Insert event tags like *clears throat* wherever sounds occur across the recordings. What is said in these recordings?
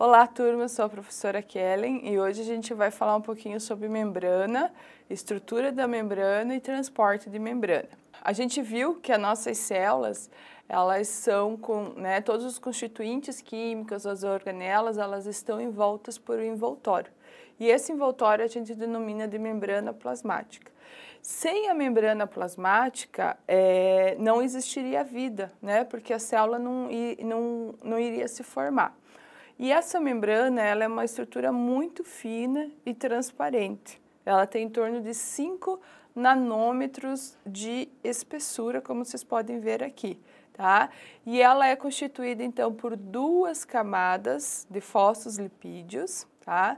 Olá, turma, sou a professora Kellen e hoje a gente vai falar um pouquinho sobre membrana, estrutura da membrana e transporte de membrana. A gente viu que as nossas células, elas são com, né, todos os constituintes químicos, as organelas, elas estão envoltas por um envoltório. E esse envoltório a gente denomina de membrana plasmática. Sem a membrana plasmática, é, não existiria vida, né? Porque a célula não, não, não iria se formar. E essa membrana ela é uma estrutura muito fina e transparente. Ela tem em torno de 5 nanômetros de espessura, como vocês podem ver aqui. Tá? E ela é constituída então por duas camadas de fosfolipídios, tá?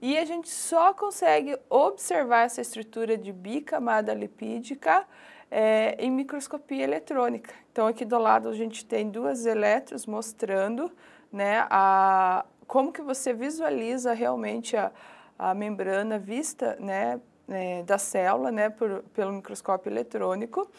E a gente só consegue observar essa estrutura de bicamada lipídica é, em microscopia eletrônica. Então aqui do lado a gente tem duas elétrons mostrando né, a, como que você visualiza realmente a, a membrana vista né, é, da célula né, por, pelo microscópio eletrônico.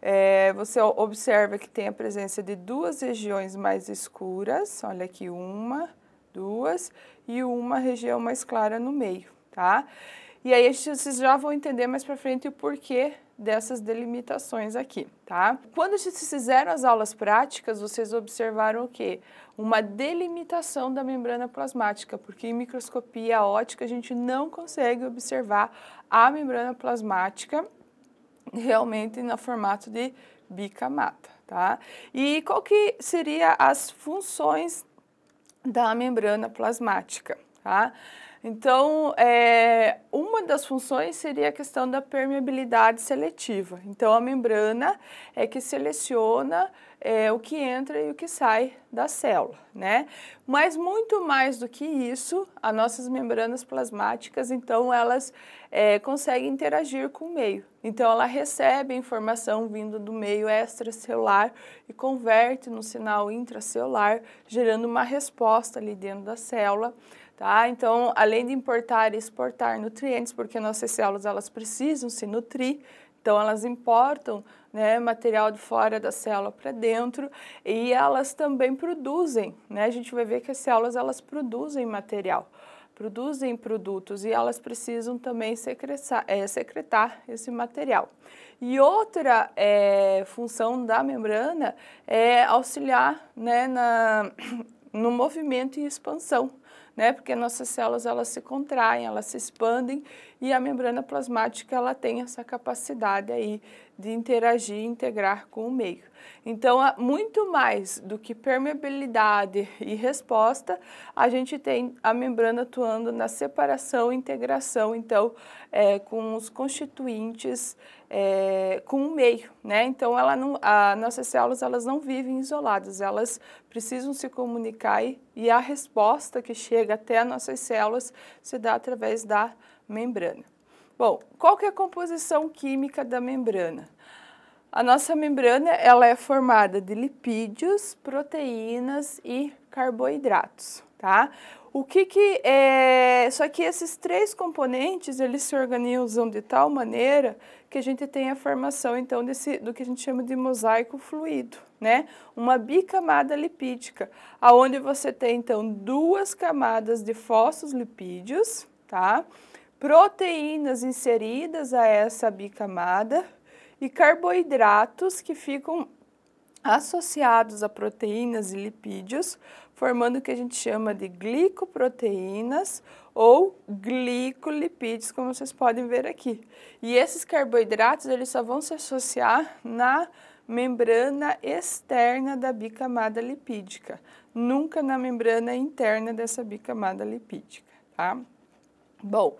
É, você observa que tem a presença de duas regiões mais escuras, olha aqui uma, duas, e uma região mais clara no meio, tá? E aí vocês já vão entender mais para frente o porquê dessas delimitações aqui, tá? Quando se fizeram as aulas práticas, vocês observaram o quê? Uma delimitação da membrana plasmática, porque em microscopia ótica a gente não consegue observar a membrana plasmática realmente no formato de bicamata, tá? E qual que seria as funções da membrana plasmática, tá? Então, é, uma das funções seria a questão da permeabilidade seletiva. Então, a membrana é que seleciona é, o que entra e o que sai da célula, né? Mas muito mais do que isso, as nossas membranas plasmáticas, então, elas é, conseguem interagir com o meio. Então, ela recebe informação vindo do meio extracelular e converte no sinal intracelular, gerando uma resposta ali dentro da célula Tá? Então, além de importar e exportar nutrientes, porque nossas células elas precisam se nutrir, então elas importam né, material de fora da célula para dentro e elas também produzem. Né? A gente vai ver que as células elas produzem material, produzem produtos e elas precisam também secretar, é, secretar esse material. E outra é, função da membrana é auxiliar né, na, no movimento e expansão né? Porque nossas células elas se contraem, elas se expandem e a membrana plasmática ela tem essa capacidade aí de interagir e integrar com o meio. Então, muito mais do que permeabilidade e resposta, a gente tem a membrana atuando na separação e integração, então, é, com os constituintes, é, com o meio, né? Então, ela não, a, nossas células, elas não vivem isoladas, elas precisam se comunicar e, e a resposta que chega até as nossas células se dá através da membrana. Bom, qual que é a composição química da membrana? A nossa membrana ela é formada de lipídios, proteínas e carboidratos, tá? O que que é... Só que esses três componentes, eles se organizam de tal maneira que a gente tem a formação, então, desse, do que a gente chama de mosaico fluido, né? Uma bicamada lipídica, aonde você tem, então, duas camadas de lipídios, tá? proteínas inseridas a essa bicamada e carboidratos que ficam associados a proteínas e lipídios, formando o que a gente chama de glicoproteínas ou glicolipídios, como vocês podem ver aqui. E esses carboidratos, eles só vão se associar na membrana externa da bicamada lipídica, nunca na membrana interna dessa bicamada lipídica, tá? Bom,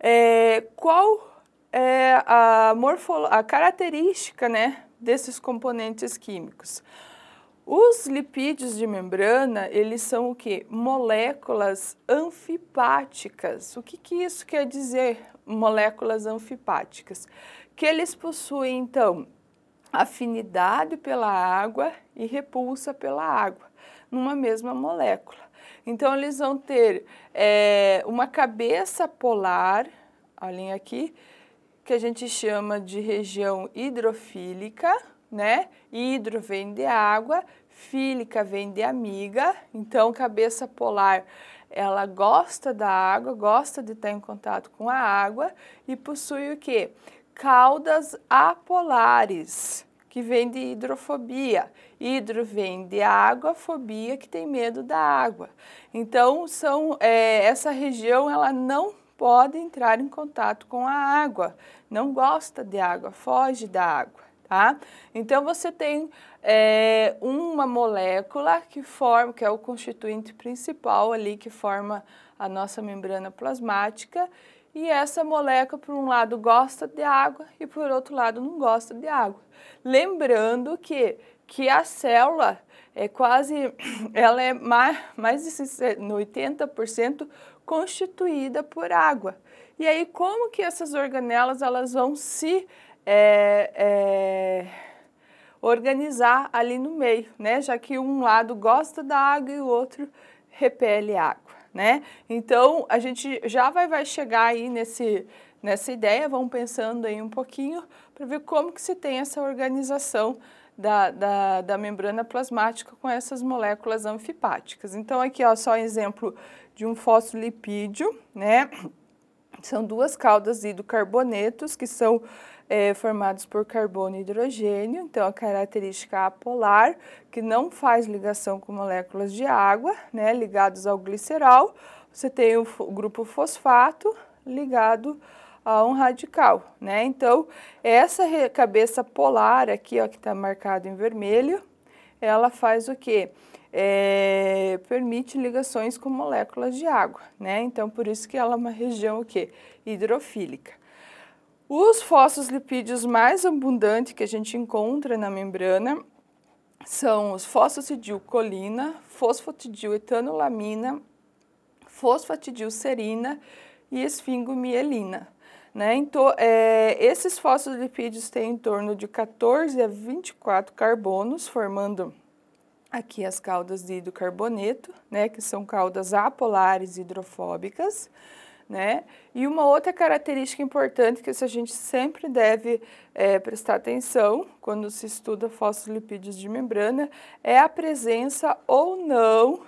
é, qual é a, morfolo a característica né, desses componentes químicos? Os lipídios de membrana, eles são o que? Moléculas anfipáticas. O que, que isso quer dizer, moléculas anfipáticas? Que eles possuem, então, afinidade pela água e repulsa pela água, numa mesma molécula. Então, eles vão ter é, uma cabeça polar, olhem aqui, que a gente chama de região hidrofílica, né? Hidro vem de água, fílica vem de amiga, então cabeça polar ela gosta da água, gosta de estar em contato com a água e possui o que? Caudas apolares que vem de hidrofobia. Hidro vem de água, fobia, que tem medo da água. Então, são, é, essa região ela não pode entrar em contato com a água, não gosta de água, foge da água. Tá? Então você tem é, uma molécula que forma, que é o constituinte principal ali que forma a nossa membrana plasmática e essa molécula, por um lado, gosta de água e, por outro lado, não gosta de água. Lembrando que, que a célula é quase, *clears throat* ela é mais, mais de 80% constituída por água. E aí, como que essas organelas elas vão se é, é, organizar ali no meio, né? Já que um lado gosta da água e o outro repele água né? Então, a gente já vai, vai chegar aí nesse, nessa ideia, vamos pensando aí um pouquinho para ver como que se tem essa organização da, da, da, membrana plasmática com essas moléculas anfipáticas. Então, aqui ó, só um exemplo de um fosfolipídio, né? São duas caudas hidrocarbonetos que são é, formados por carbono e hidrogênio, então a característica é apolar, que não faz ligação com moléculas de água, né, ligados ao glicerol. Você tem o, o grupo fosfato ligado a um radical, né? Então, essa cabeça polar aqui, ó, que está marcado em vermelho, ela faz o quê? É, permite ligações com moléculas de água, né? Então, por isso que ela é uma região o quê? Hidrofílica. Os fosfolipídios mais abundantes que a gente encontra na membrana são os fosfotidilcolina, fosfotidiletanolamina, fosfatidilcerina e esfingomielina. Né? Então, é, esses fosfolipídios têm em torno de 14 a 24 carbonos, formando aqui as caudas de hidrocarboneto, né, que são caudas apolares hidrofóbicas. Né? E uma outra característica importante que a gente sempre deve é, prestar atenção quando se estuda fosfolipídios de membrana é a presença ou não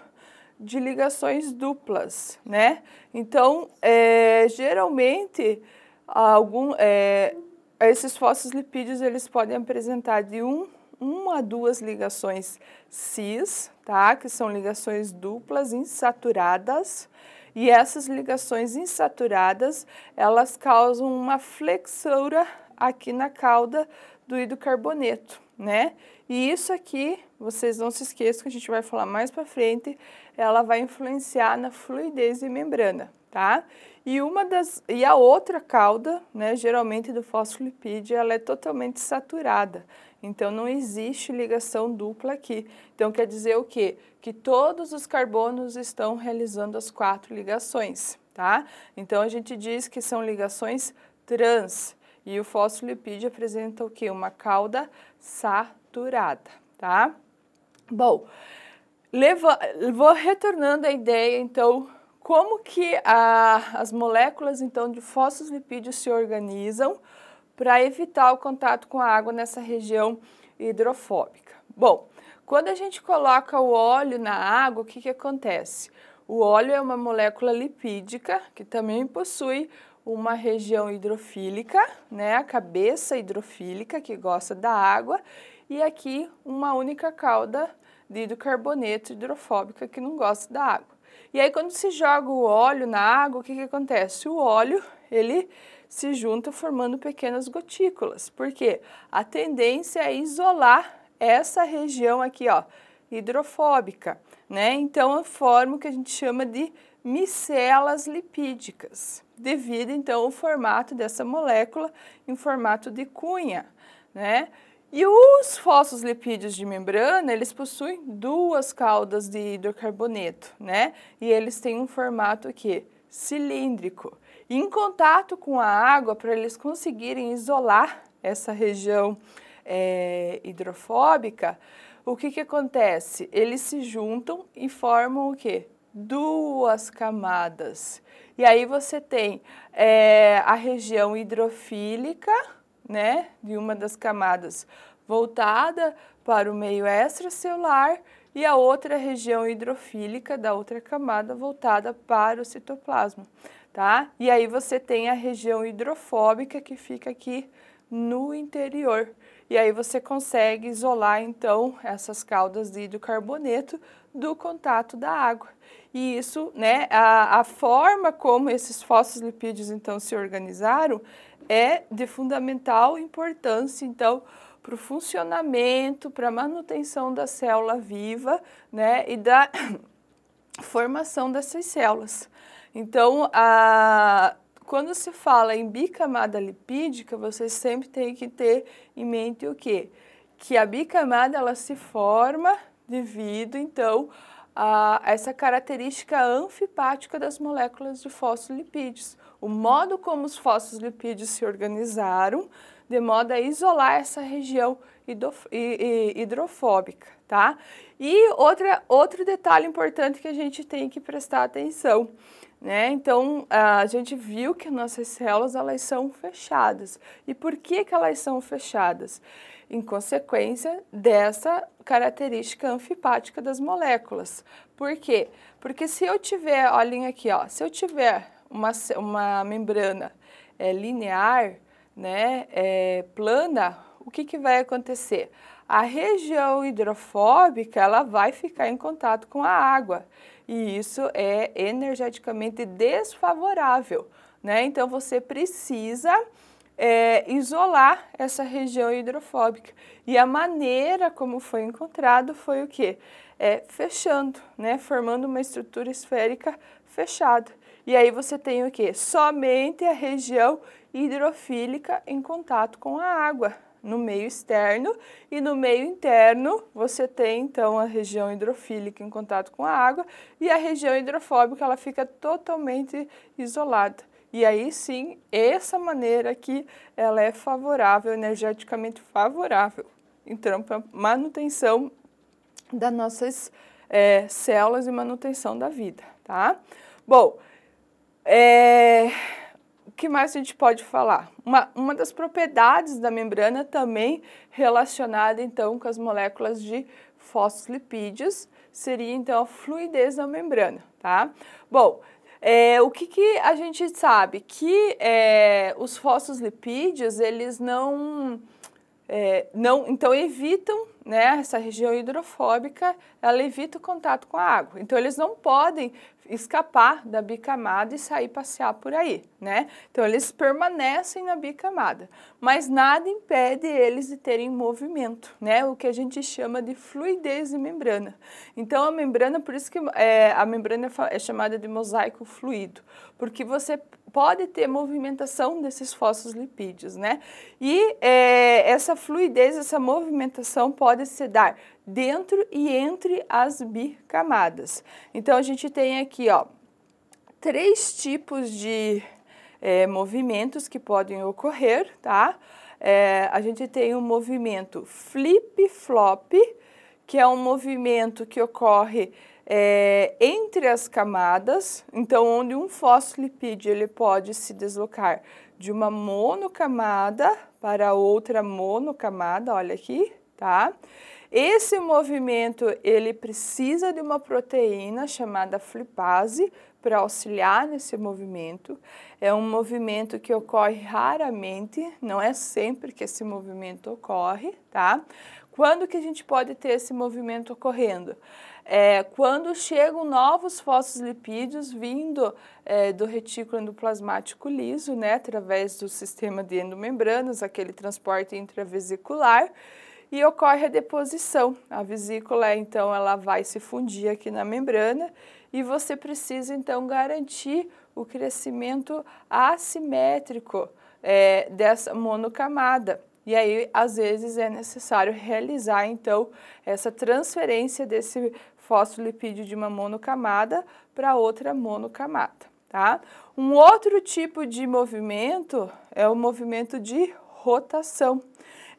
de ligações duplas, né? Então, é, geralmente, algum, é, esses fosfolipídios eles podem apresentar de um, uma a duas ligações cis, tá? Que são ligações duplas insaturadas, e essas ligações insaturadas, elas causam uma flexura aqui na cauda do hidrocarboneto, né? E isso aqui, vocês não se esqueçam que a gente vai falar mais para frente, ela vai influenciar na fluidez de membrana, tá? E uma das e a outra cauda, né, geralmente do fosfolipídio, ela é totalmente saturada. Então não existe ligação dupla aqui. Então quer dizer o quê? Que todos os carbonos estão realizando as quatro ligações, tá? Então a gente diz que são ligações trans e o fosfolipídio apresenta o quê? Uma cauda saturada, tá? Bom, leva, vou retornando à ideia então como que a, as moléculas então de fosfolipídio se organizam para evitar o contato com a água nessa região hidrofóbica. Bom, quando a gente coloca o óleo na água, o que, que acontece? O óleo é uma molécula lipídica que também possui uma região hidrofílica, né, a cabeça hidrofílica que gosta da água, e aqui uma única cauda de hidrocarboneto hidrofóbica que não gosta da água. E aí quando se joga o óleo na água, o que, que acontece? O óleo, ele se juntam formando pequenas gotículas, porque a tendência é isolar essa região aqui, ó, hidrofóbica, né? Então eu formo o que a gente chama de micelas lipídicas, devido então ao formato dessa molécula em formato de cunha, né? E os lipídios de membrana, eles possuem duas caudas de hidrocarboneto, né? E eles têm um formato que cilíndrico em contato com a água para eles conseguirem isolar essa região é, hidrofóbica, o que, que acontece? Eles se juntam e formam o quê? Duas camadas. E aí você tem é, a região hidrofílica, né, de uma das camadas voltada para o meio extracelular e a outra região hidrofílica da outra camada voltada para o citoplasma tá? E aí você tem a região hidrofóbica que fica aqui no interior. E aí você consegue isolar então essas caldas de hidrocarboneto do contato da água. E isso, né, a, a forma como esses fosfolipídios então se organizaram é de fundamental importância então para o funcionamento, para a manutenção da célula viva, né, e da *coughs* formação dessas células. Então, a, quando se fala em bicamada lipídica, você sempre tem que ter em mente o quê? Que a bicamada ela se forma devido, então, a essa característica anfipática das moléculas de fosfolipídios. O modo como os fosfolipídios se organizaram, de modo a isolar essa região hidrofóbica, tá? E outra, outro detalhe importante que a gente tem que prestar atenção né? Então, a gente viu que nossas células elas são fechadas. E por que, que elas são fechadas? Em consequência dessa característica anfipática das moléculas. Por quê? Porque se eu tiver, olhem aqui, ó, se eu tiver uma, uma membrana é, linear, né, é, plana, o que, que vai acontecer? A região hidrofóbica ela vai ficar em contato com a água e isso é energeticamente desfavorável, né? Então você precisa é, isolar essa região hidrofóbica. E a maneira como foi encontrado foi o que É, fechando, né? Formando uma estrutura esférica fechada. E aí você tem o que Somente a região hidrofílica em contato com a água, no meio externo e no meio interno você tem então a região hidrofílica em contato com a água e a região hidrofóbica ela fica totalmente isolada. E aí sim, essa maneira aqui ela é favorável, energeticamente favorável, então para manutenção das nossas é, células e manutenção da vida, tá? Bom, é que mais a gente pode falar? Uma, uma das propriedades da membrana também relacionada então com as moléculas de fosfolipídios seria então a fluidez da membrana, tá? Bom, é, o que, que, a gente sabe? Que é, os fosfolipídios, eles não, é, não, então evitam, né, essa região hidrofóbica, ela evita o contato com a água. Então eles não podem escapar da bicamada e sair passear por aí, né? Então eles permanecem na bicamada, mas nada impede eles de terem movimento, né? O que a gente chama de fluidez de membrana. Então a membrana, por isso que é, a membrana é chamada de mosaico fluido, porque você pode ter movimentação desses lipídios, né? E é, essa fluidez, essa movimentação pode se dar dentro e entre as bicamadas. Então, a gente tem aqui, ó, três tipos de é, movimentos que podem ocorrer, tá? É, a gente tem o um movimento flip-flop, que é um movimento que ocorre é, entre as camadas, então onde um fosfolipídio ele pode se deslocar de uma monocamada para outra monocamada, olha aqui, tá? Esse movimento ele precisa de uma proteína chamada flipase para auxiliar nesse movimento. É um movimento que ocorre raramente, não é sempre que esse movimento ocorre, tá? Quando que a gente pode ter esse movimento ocorrendo? É, quando chegam novos fosfolipídios vindo é, do retículo endoplasmático liso, né, através do sistema de endomembranas, aquele transporte intravesicular, e ocorre a deposição. A vesícula, então, ela vai se fundir aqui na membrana e você precisa, então, garantir o crescimento assimétrico é, dessa monocamada. E aí, às vezes, é necessário realizar, então, essa transferência desse fosfolipídio de uma monocamada para outra monocamada, tá? Um outro tipo de movimento é o movimento de rotação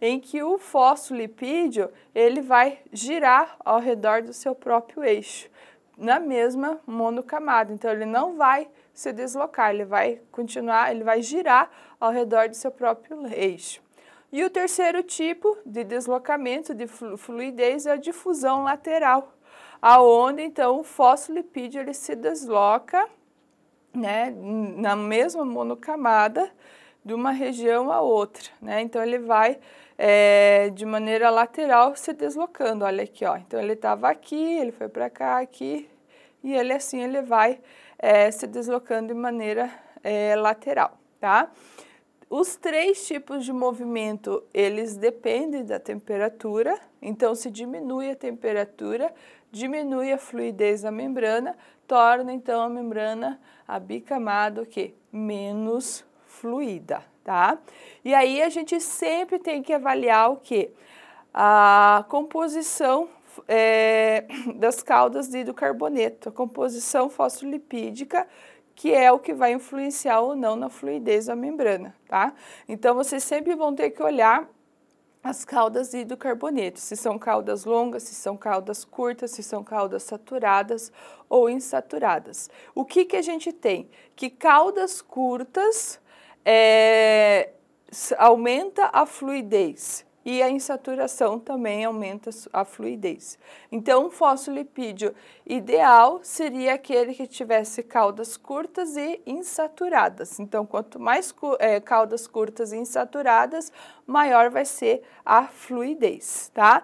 em que o fosfolipídio ele vai girar ao redor do seu próprio eixo, na mesma monocamada. Então ele não vai se deslocar, ele vai continuar, ele vai girar ao redor do seu próprio eixo. E o terceiro tipo de deslocamento de fluidez é a difusão lateral, aonde então o fosfolipídio ele se desloca né, na mesma monocamada de uma região a outra, né? Então ele vai é, de maneira lateral se deslocando. Olha aqui, ó. Então ele estava aqui, ele foi para cá, aqui, e ele assim ele vai é, se deslocando de maneira é, lateral, tá? Os três tipos de movimento, eles dependem da temperatura, então se diminui a temperatura, diminui a fluidez da membrana, torna então a membrana, a bicamada, o quê? Menos fluida, tá? E aí a gente sempre tem que avaliar o que? A composição é, *clears throat* das caldas de hidrocarboneto, a composição fosfolipídica, que é o que vai influenciar ou não na fluidez da membrana, tá? Então vocês sempre vão ter que olhar as caudas de hidrocarboneto, se são caudas longas, se são caudas curtas, se são caudas saturadas ou insaturadas. O que, que a gente tem? Que caudas curtas é, aumenta a fluidez e a insaturação também aumenta a fluidez. Então, um fosfolipídio ideal seria aquele que tivesse caudas curtas e insaturadas. Então, quanto mais é, caudas curtas e insaturadas, maior vai ser a fluidez, tá?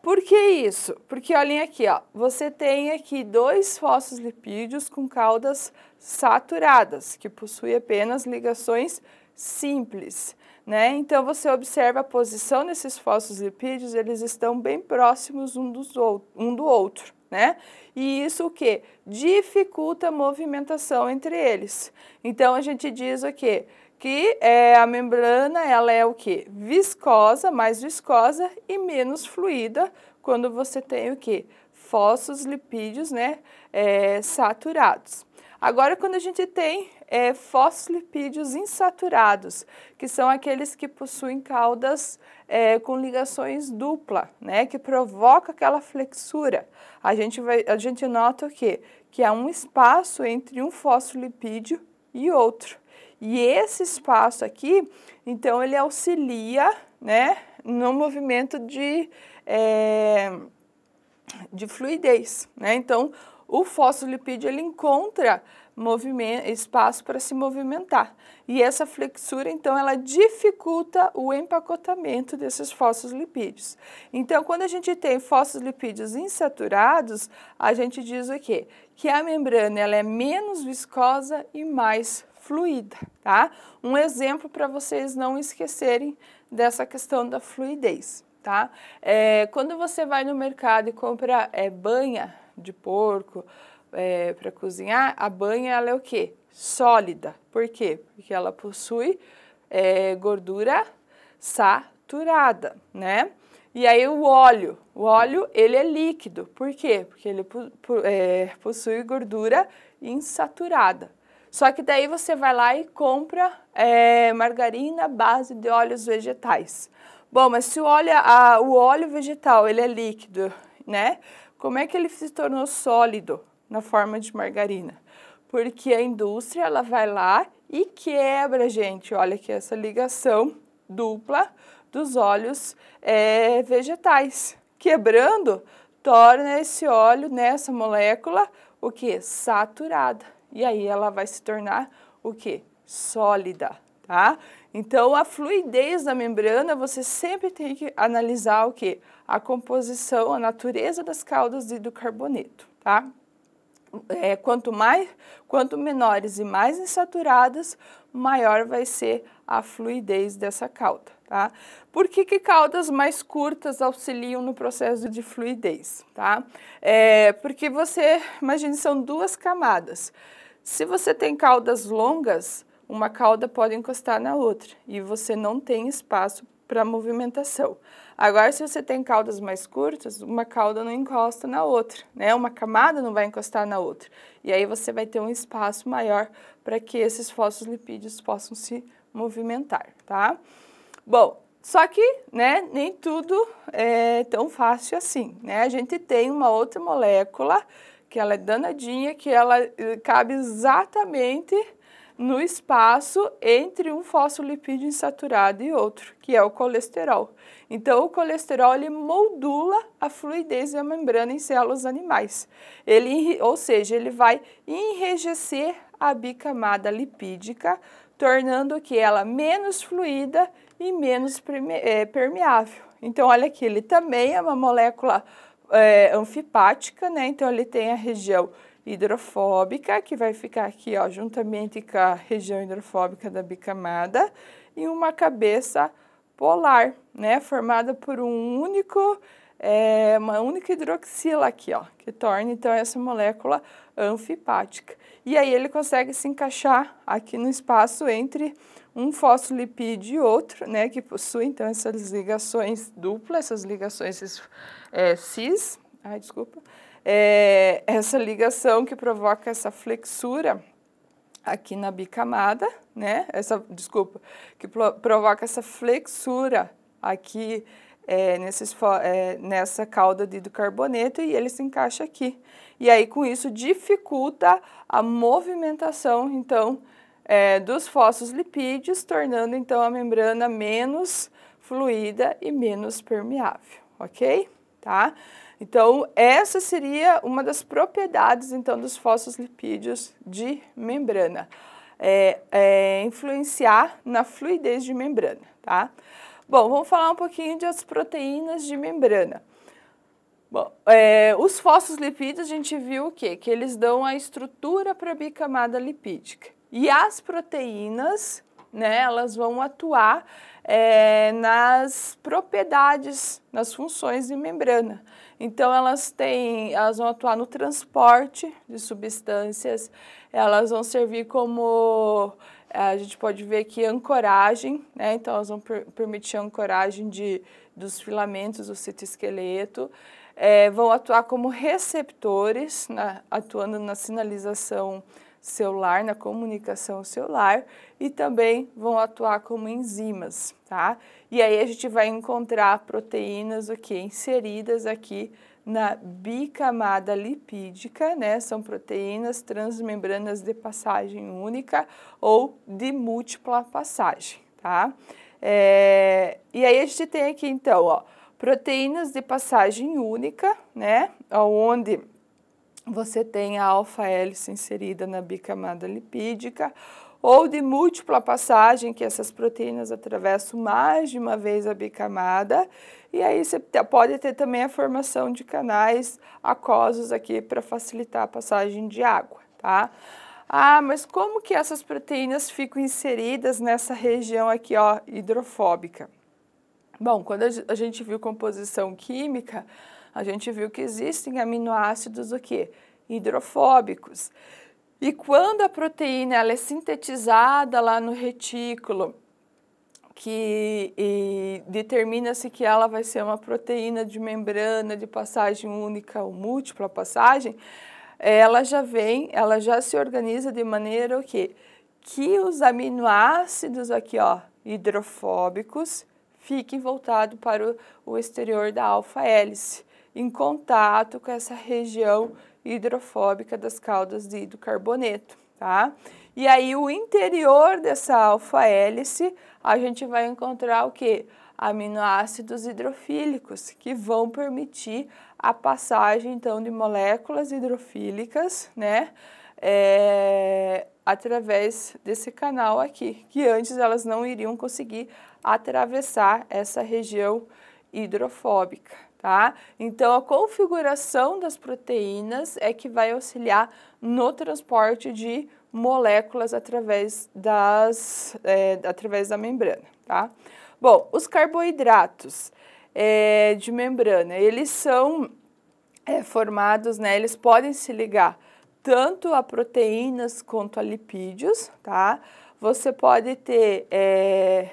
Por que isso? Porque olhem aqui, ó, você tem aqui dois fosfolipídios com caudas curtas saturadas, que possui apenas ligações simples. Né? Então você observa a posição desses lipídios, eles estão bem próximos um, dos outro, um do outro. Né? E isso o que? Dificulta a movimentação entre eles. Então a gente diz o quê? Que é, a membrana ela é o que? Viscosa, mais viscosa e menos fluida quando você tem o que? lipídios né? É, saturados. Agora, quando a gente tem é, fosfolipídios insaturados, que são aqueles que possuem caudas é, com ligações dupla, né, que provoca aquela flexura, a gente, vai, a gente nota o quê? Que há um espaço entre um fosfolipídio e outro. E esse espaço aqui, então, ele auxilia né, no movimento de, é, de fluidez. Né? Então, o fosfolipídio ele encontra espaço para se movimentar. E essa flexura, então, ela dificulta o empacotamento desses fosfolipídios. Então, quando a gente tem fosfolipídios insaturados, a gente diz o quê? Que a membrana ela é menos viscosa e mais fluida, tá? Um exemplo para vocês não esquecerem dessa questão da fluidez, tá? É, quando você vai no mercado e compra é, banha, de porco é, para cozinhar, a banha ela é o quê? Sólida. Por quê? Porque ela possui é, gordura saturada, né? E aí o óleo, o óleo ele é líquido, por quê? Porque ele é, possui gordura insaturada. Só que daí você vai lá e compra é, margarina base de óleos vegetais. Bom, mas se o óleo, a, o óleo vegetal ele é líquido, né? Como é que ele se tornou sólido na forma de margarina? Porque a indústria ela vai lá e quebra, gente, olha que essa ligação dupla dos óleos é, vegetais. Quebrando, torna esse óleo nessa molécula o que? Saturada. E aí ela vai se tornar o que? Sólida, tá? Então a fluidez da membrana você sempre tem que analisar o que? a composição, a natureza das caudas do carboneto, tá? É, quanto, mais, quanto menores e mais insaturadas, maior vai ser a fluidez dessa cauda. Tá? Por que, que caudas mais curtas auxiliam no processo de fluidez? Tá? É, porque você, imagine, são duas camadas. Se você tem caudas longas, uma cauda pode encostar na outra e você não tem espaço para movimentação. Agora, se você tem caudas mais curtas, uma cauda não encosta na outra, né? Uma camada não vai encostar na outra. E aí você vai ter um espaço maior para que esses fosfolipídios possam se movimentar, tá? Bom, só que, né, nem tudo é tão fácil assim, né? A gente tem uma outra molécula que ela é danadinha, que ela eh, cabe exatamente no espaço entre um fosfolipídio insaturado e outro, que é o colesterol. Então, o colesterol ele modula a fluidez da membrana em células animais. Ele, ou seja, ele vai enrijecer a bicamada lipídica, tornando que ela menos fluida e menos é, permeável. Então, olha aqui, ele também é uma molécula é, anfipática, né? Então, ele tem a região hidrofóbica, que vai ficar aqui, ó, juntamente com a região hidrofóbica da bicamada, e uma cabeça polar, né, formada por um único, é, uma única hidroxila aqui, ó, que torna, então, essa molécula anfipática. E aí ele consegue se encaixar aqui no espaço entre um fosfolipídio e outro, né, que possui, então, essas ligações duplas, essas ligações é, cis, ai, desculpa, é, essa ligação que provoca essa flexura aqui na bicamada, né? Essa, desculpa, que provoca essa flexura aqui é, nesses, é, nessa cauda de hidrocarboneto e ele se encaixa aqui. E aí, com isso, dificulta a movimentação, então, é, dos lipídios, tornando, então, a membrana menos fluida e menos permeável, ok? Tá? Então, essa seria uma das propriedades, então, dos lipídios de membrana. É, é, influenciar na fluidez de membrana, tá? Bom, vamos falar um pouquinho das proteínas de membrana. Bom, é, os lipídios, a gente viu o quê? Que eles dão a estrutura para a bicamada lipídica. E as proteínas, né, elas vão atuar é, nas propriedades, nas funções de membrana. Então elas têm, elas vão atuar no transporte de substâncias, elas vão servir como eh, a gente pode ver aqui ancoragem, né? Então elas vão per permitir a ancoragem de, dos filamentos do citoesqueleto. É, vão atuar como receptores, né? atuando na sinalização celular, na comunicação celular e também vão atuar como enzimas, tá? E aí a gente vai encontrar proteínas o que inseridas aqui na bicamada lipídica, né? São proteínas transmembranas de passagem única ou de múltipla passagem, tá? É... E aí a gente tem aqui então, ó, proteínas de passagem única, né? Onde você tem a alfa-hélice inserida na bicamada lipídica, ou de múltipla passagem, que essas proteínas atravessam mais de uma vez a bicamada, e aí você pode ter também a formação de canais aquosos aqui para facilitar a passagem de água, tá? Ah, mas como que essas proteínas ficam inseridas nessa região aqui, ó, hidrofóbica? Bom, quando a gente viu composição química, a gente viu que existem aminoácidos o quê? hidrofóbicos. E quando a proteína ela é sintetizada lá no retículo, que determina-se que ela vai ser uma proteína de membrana de passagem única ou múltipla passagem, ela já vem, ela já se organiza de maneira o quê? Que os aminoácidos aqui, ó, hidrofóbicos, fiquem voltados para o, o exterior da alfa-hélice em contato com essa região hidrofóbica das caudas de hidrocarboneto, tá? E aí o interior dessa alfa-hélice, a gente vai encontrar o que? Aminoácidos hidrofílicos, que vão permitir a passagem, então, de moléculas hidrofílicas, né? É, através desse canal aqui, que antes elas não iriam conseguir atravessar essa região hidrofóbica tá? Então, a configuração das proteínas é que vai auxiliar no transporte de moléculas através, das, é, através da membrana, tá? Bom, os carboidratos é, de membrana, eles são é, formados, né, eles podem se ligar tanto a proteínas quanto a lipídios, tá? Você pode ter é,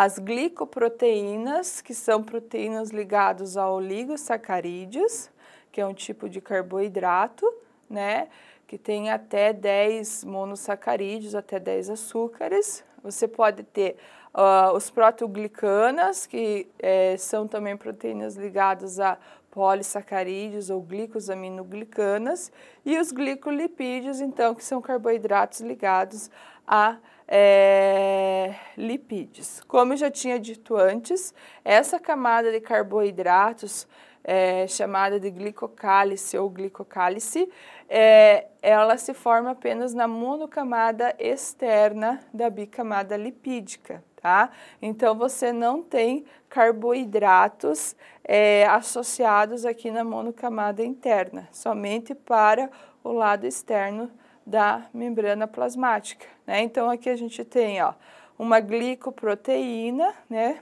as glicoproteínas, que são proteínas ligadas a oligosacarídeos, que é um tipo de carboidrato, né? Que tem até 10 monossacarídeos, até 10 açúcares. Você pode ter uh, os proteoglicanas, que é, são também proteínas ligadas a polissacarídeos ou glicosaminoglicanas, e os glicolipídios, então, que são carboidratos ligados a é, lipídios. Como eu já tinha dito antes, essa camada de carboidratos, é, chamada de glicocálice ou glicocálice, é, ela se forma apenas na monocamada externa da bicamada lipídica. Tá? Então você não tem carboidratos é, associados aqui na monocamada interna, somente para o lado externo da membrana plasmática. Né? Então aqui a gente tem ó, uma glicoproteína, né?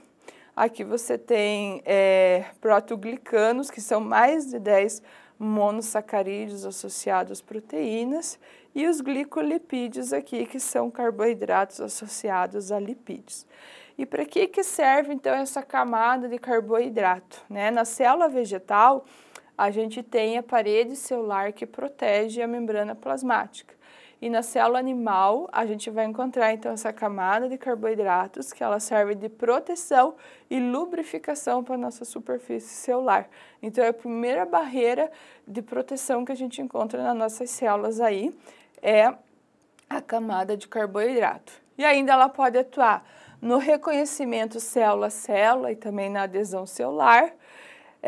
aqui você tem é, protoglicanos, que são mais de 10 monossacarídeos associados a proteínas, e os glicolipídios aqui, que são carboidratos associados a lipídios. E para que, que serve, então, essa camada de carboidrato? Né? Na célula vegetal, a gente tem a parede celular que protege a membrana plasmática. E na célula animal, a gente vai encontrar então essa camada de carboidratos que ela serve de proteção e lubrificação para a nossa superfície celular. Então é a primeira barreira de proteção que a gente encontra nas nossas células aí é a camada de carboidrato. E ainda ela pode atuar no reconhecimento célula a célula e também na adesão celular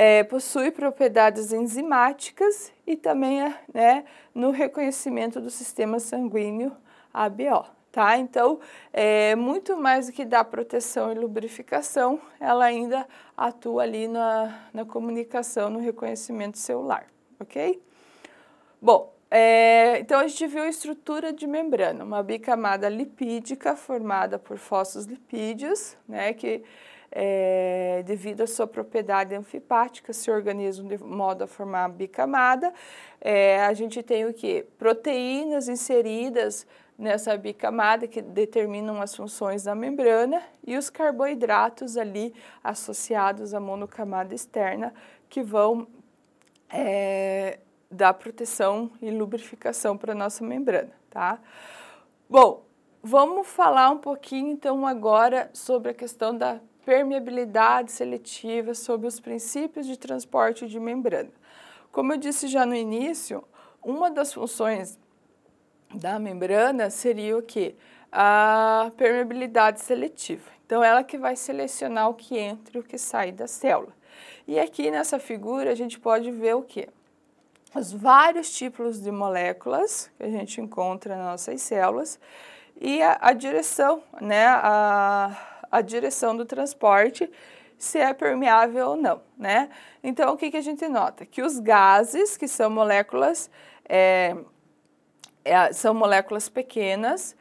é, possui propriedades enzimáticas e também é, né, no reconhecimento do sistema sanguíneo ABO. Tá? Então, é, muito mais do que dar proteção e lubrificação, ela ainda atua ali na, na comunicação, no reconhecimento celular, ok? Bom, é, então a gente viu a estrutura de membrana, uma bicamada lipídica formada por fósforos lipídios, né, que é, devido à sua propriedade anfipática, se organizam de modo a formar a bicamada. É, a gente tem o que? Proteínas inseridas nessa bicamada que determinam as funções da membrana e os carboidratos ali associados à monocamada externa que vão é, dar proteção e lubrificação para a nossa membrana, tá? Bom, vamos falar um pouquinho então agora sobre a questão da permeabilidade seletiva sob os princípios de transporte de membrana. Como eu disse já no início, uma das funções da membrana seria o que? A permeabilidade seletiva. Então, ela que vai selecionar o que entra e o que sai da célula. E aqui nessa figura a gente pode ver o que? Os vários tipos de moléculas que a gente encontra nas nossas células e a, a direção, né? A, a direção do transporte, se é permeável ou não, né? Então, o que, que a gente nota? Que os gases, que são moléculas, é, é, são moléculas pequenas,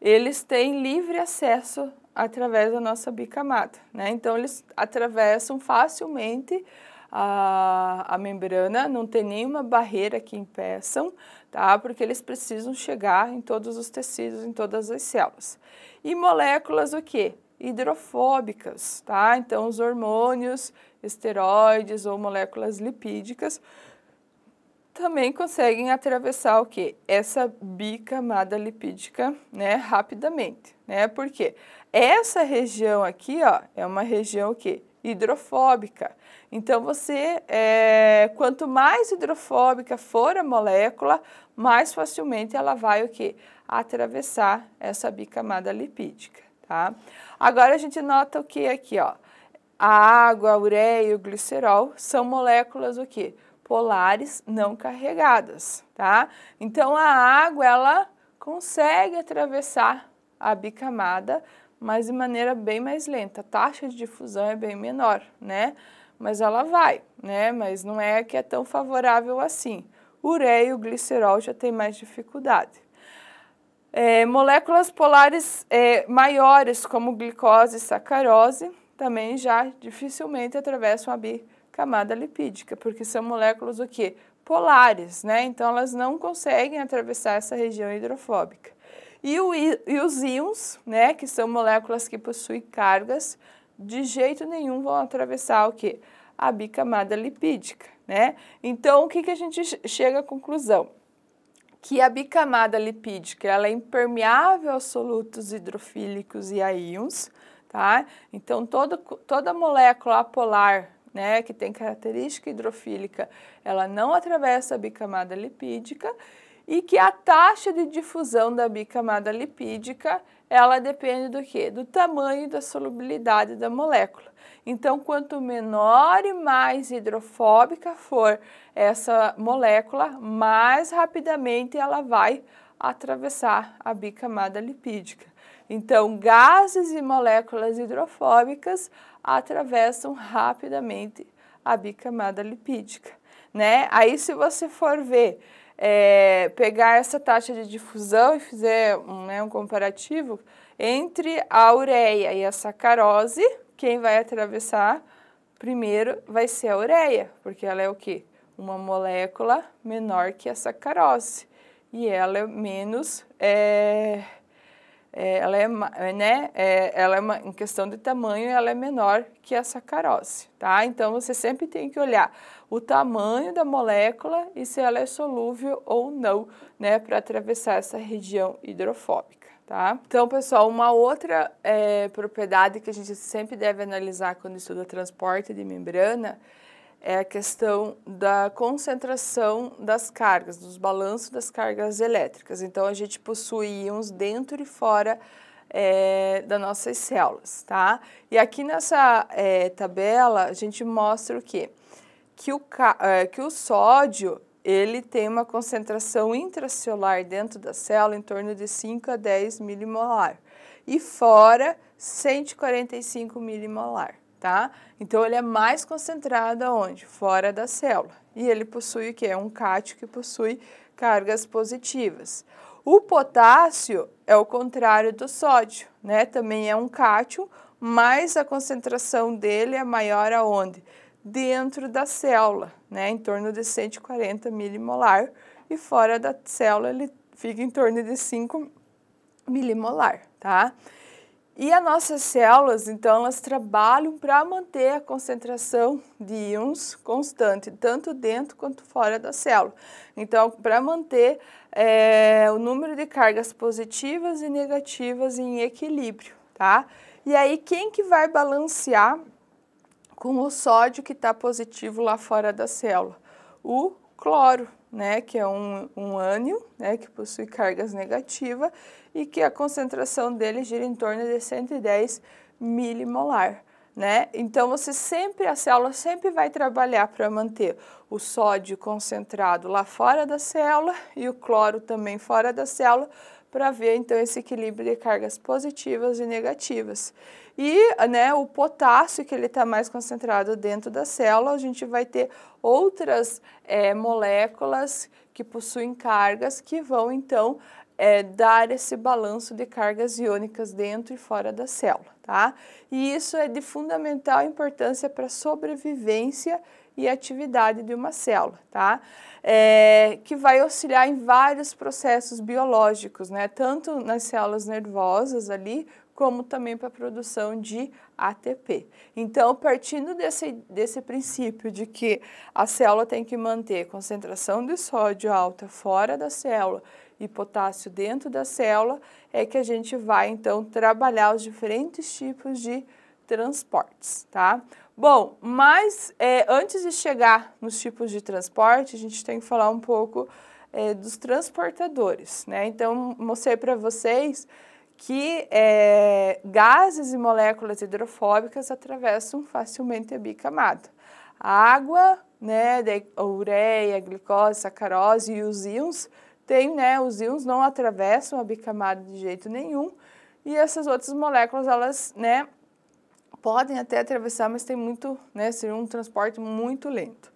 eles têm livre acesso através da nossa bicamada, né? Então, eles atravessam facilmente a, a membrana, não tem nenhuma barreira que impeçam, tá? Porque eles precisam chegar em todos os tecidos, em todas as células. E moléculas, o que? hidrofóbicas, tá? Então, os hormônios, esteroides ou moléculas lipídicas também conseguem atravessar o que? Essa bicamada lipídica, né, rapidamente, né? Porque essa região aqui, ó, é uma região o quê? Hidrofóbica. Então, você, é, quanto mais hidrofóbica for a molécula, mais facilmente ela vai o que? Atravessar essa bicamada lipídica tá? Agora a gente nota o que aqui, ó? A água, a ureia e o glicerol são moléculas o quê? Polares não carregadas, tá? Então a água ela consegue atravessar a bicamada, mas de maneira bem mais lenta. A taxa de difusão é bem menor, né? Mas ela vai, né? Mas não é que é tão favorável assim. Ureia e o glicerol já tem mais dificuldade. É, moléculas polares é, maiores, como glicose e sacarose, também já dificilmente atravessam a bicamada lipídica, porque são moléculas o quê? Polares, né? Então elas não conseguem atravessar essa região hidrofóbica. E, o, e os íons, né, que são moléculas que possuem cargas, de jeito nenhum vão atravessar o quê? A bicamada lipídica, né? Então, o que, que a gente chega à conclusão? que a bicamada lipídica ela é impermeável a solutos hidrofílicos e a íons, tá? Então todo, toda molécula apolar, né, que tem característica hidrofílica, ela não atravessa a bicamada lipídica e que a taxa de difusão da bicamada lipídica ela depende do que Do tamanho da solubilidade da molécula. Então, quanto menor e mais hidrofóbica for essa molécula, mais rapidamente ela vai atravessar a bicamada lipídica. Então, gases e moléculas hidrofóbicas atravessam rapidamente a bicamada lipídica, né? Aí se você for ver é, pegar essa taxa de difusão e fazer um, né, um comparativo entre a ureia e a sacarose, quem vai atravessar primeiro vai ser a ureia, porque ela é o quê? Uma molécula menor que a sacarose. E ela é menos. É, é, ela é, né, é, ela é uma, em questão de tamanho, ela é menor que a sacarose, tá? Então você sempre tem que olhar o tamanho da molécula e se ela é solúvel ou não, né, para atravessar essa região hidrofóbica. Tá? Então, pessoal, uma outra é, propriedade que a gente sempre deve analisar quando estuda transporte de membrana é a questão da concentração das cargas, dos balanços das cargas elétricas. Então, a gente possui íons dentro e fora é, das nossas células, tá? E aqui nessa é, tabela, a gente mostra o quê? que o, é, que o sódio ele tem uma concentração intracelular dentro da célula em torno de 5 a 10 milimolar e fora 145 milimolar, tá? Então ele é mais concentrado aonde? Fora da célula. E ele possui o que é um cátion que possui cargas positivas. O potássio é o contrário do sódio, né? Também é um cátion, mas a concentração dele é maior aonde? dentro da célula, né, em torno de 140 milimolar, e fora da célula ele fica em torno de 5 milimolar, tá? E as nossas células, então, elas trabalham para manter a concentração de íons constante, tanto dentro quanto fora da célula. Então, para manter é, o número de cargas positivas e negativas em equilíbrio, tá? E aí, quem que vai balancear com o sódio que está positivo lá fora da célula. O cloro, né, que é um, um ânion, né, que possui cargas negativas e que a concentração dele gira em torno de 110 milimolar. Né? Então você sempre, a célula sempre vai trabalhar para manter o sódio concentrado lá fora da célula e o cloro também fora da célula para ver então esse equilíbrio de cargas positivas e negativas. E né, o potássio, que ele está mais concentrado dentro da célula, a gente vai ter outras é, moléculas que possuem cargas que vão então é, dar esse balanço de cargas iônicas dentro e fora da célula. Tá? E isso é de fundamental importância para a sobrevivência e atividade de uma célula. Tá? é, que vai auxiliar em vários processos biológicos, né? tanto nas células nervosas ali, como também para a produção de ATP. Então, partindo desse, desse princípio de que a célula tem que manter concentração de sódio alta fora da célula e potássio dentro da célula, é que a gente vai então trabalhar os diferentes tipos de transportes, tá? Bom, mas é, antes de chegar nos tipos de transporte, a gente tem que falar um pouco é, dos transportadores, né? Então, mostrei para vocês que é, gases e moléculas hidrofóbicas atravessam facilmente a bicamada. A água, né, a ureia, a glicose, sacarose e os íons têm, né, os íons não atravessam a bicamada de jeito nenhum, e essas outras moléculas, elas, né, podem até atravessar, mas tem muito, né, seria um transporte muito lento.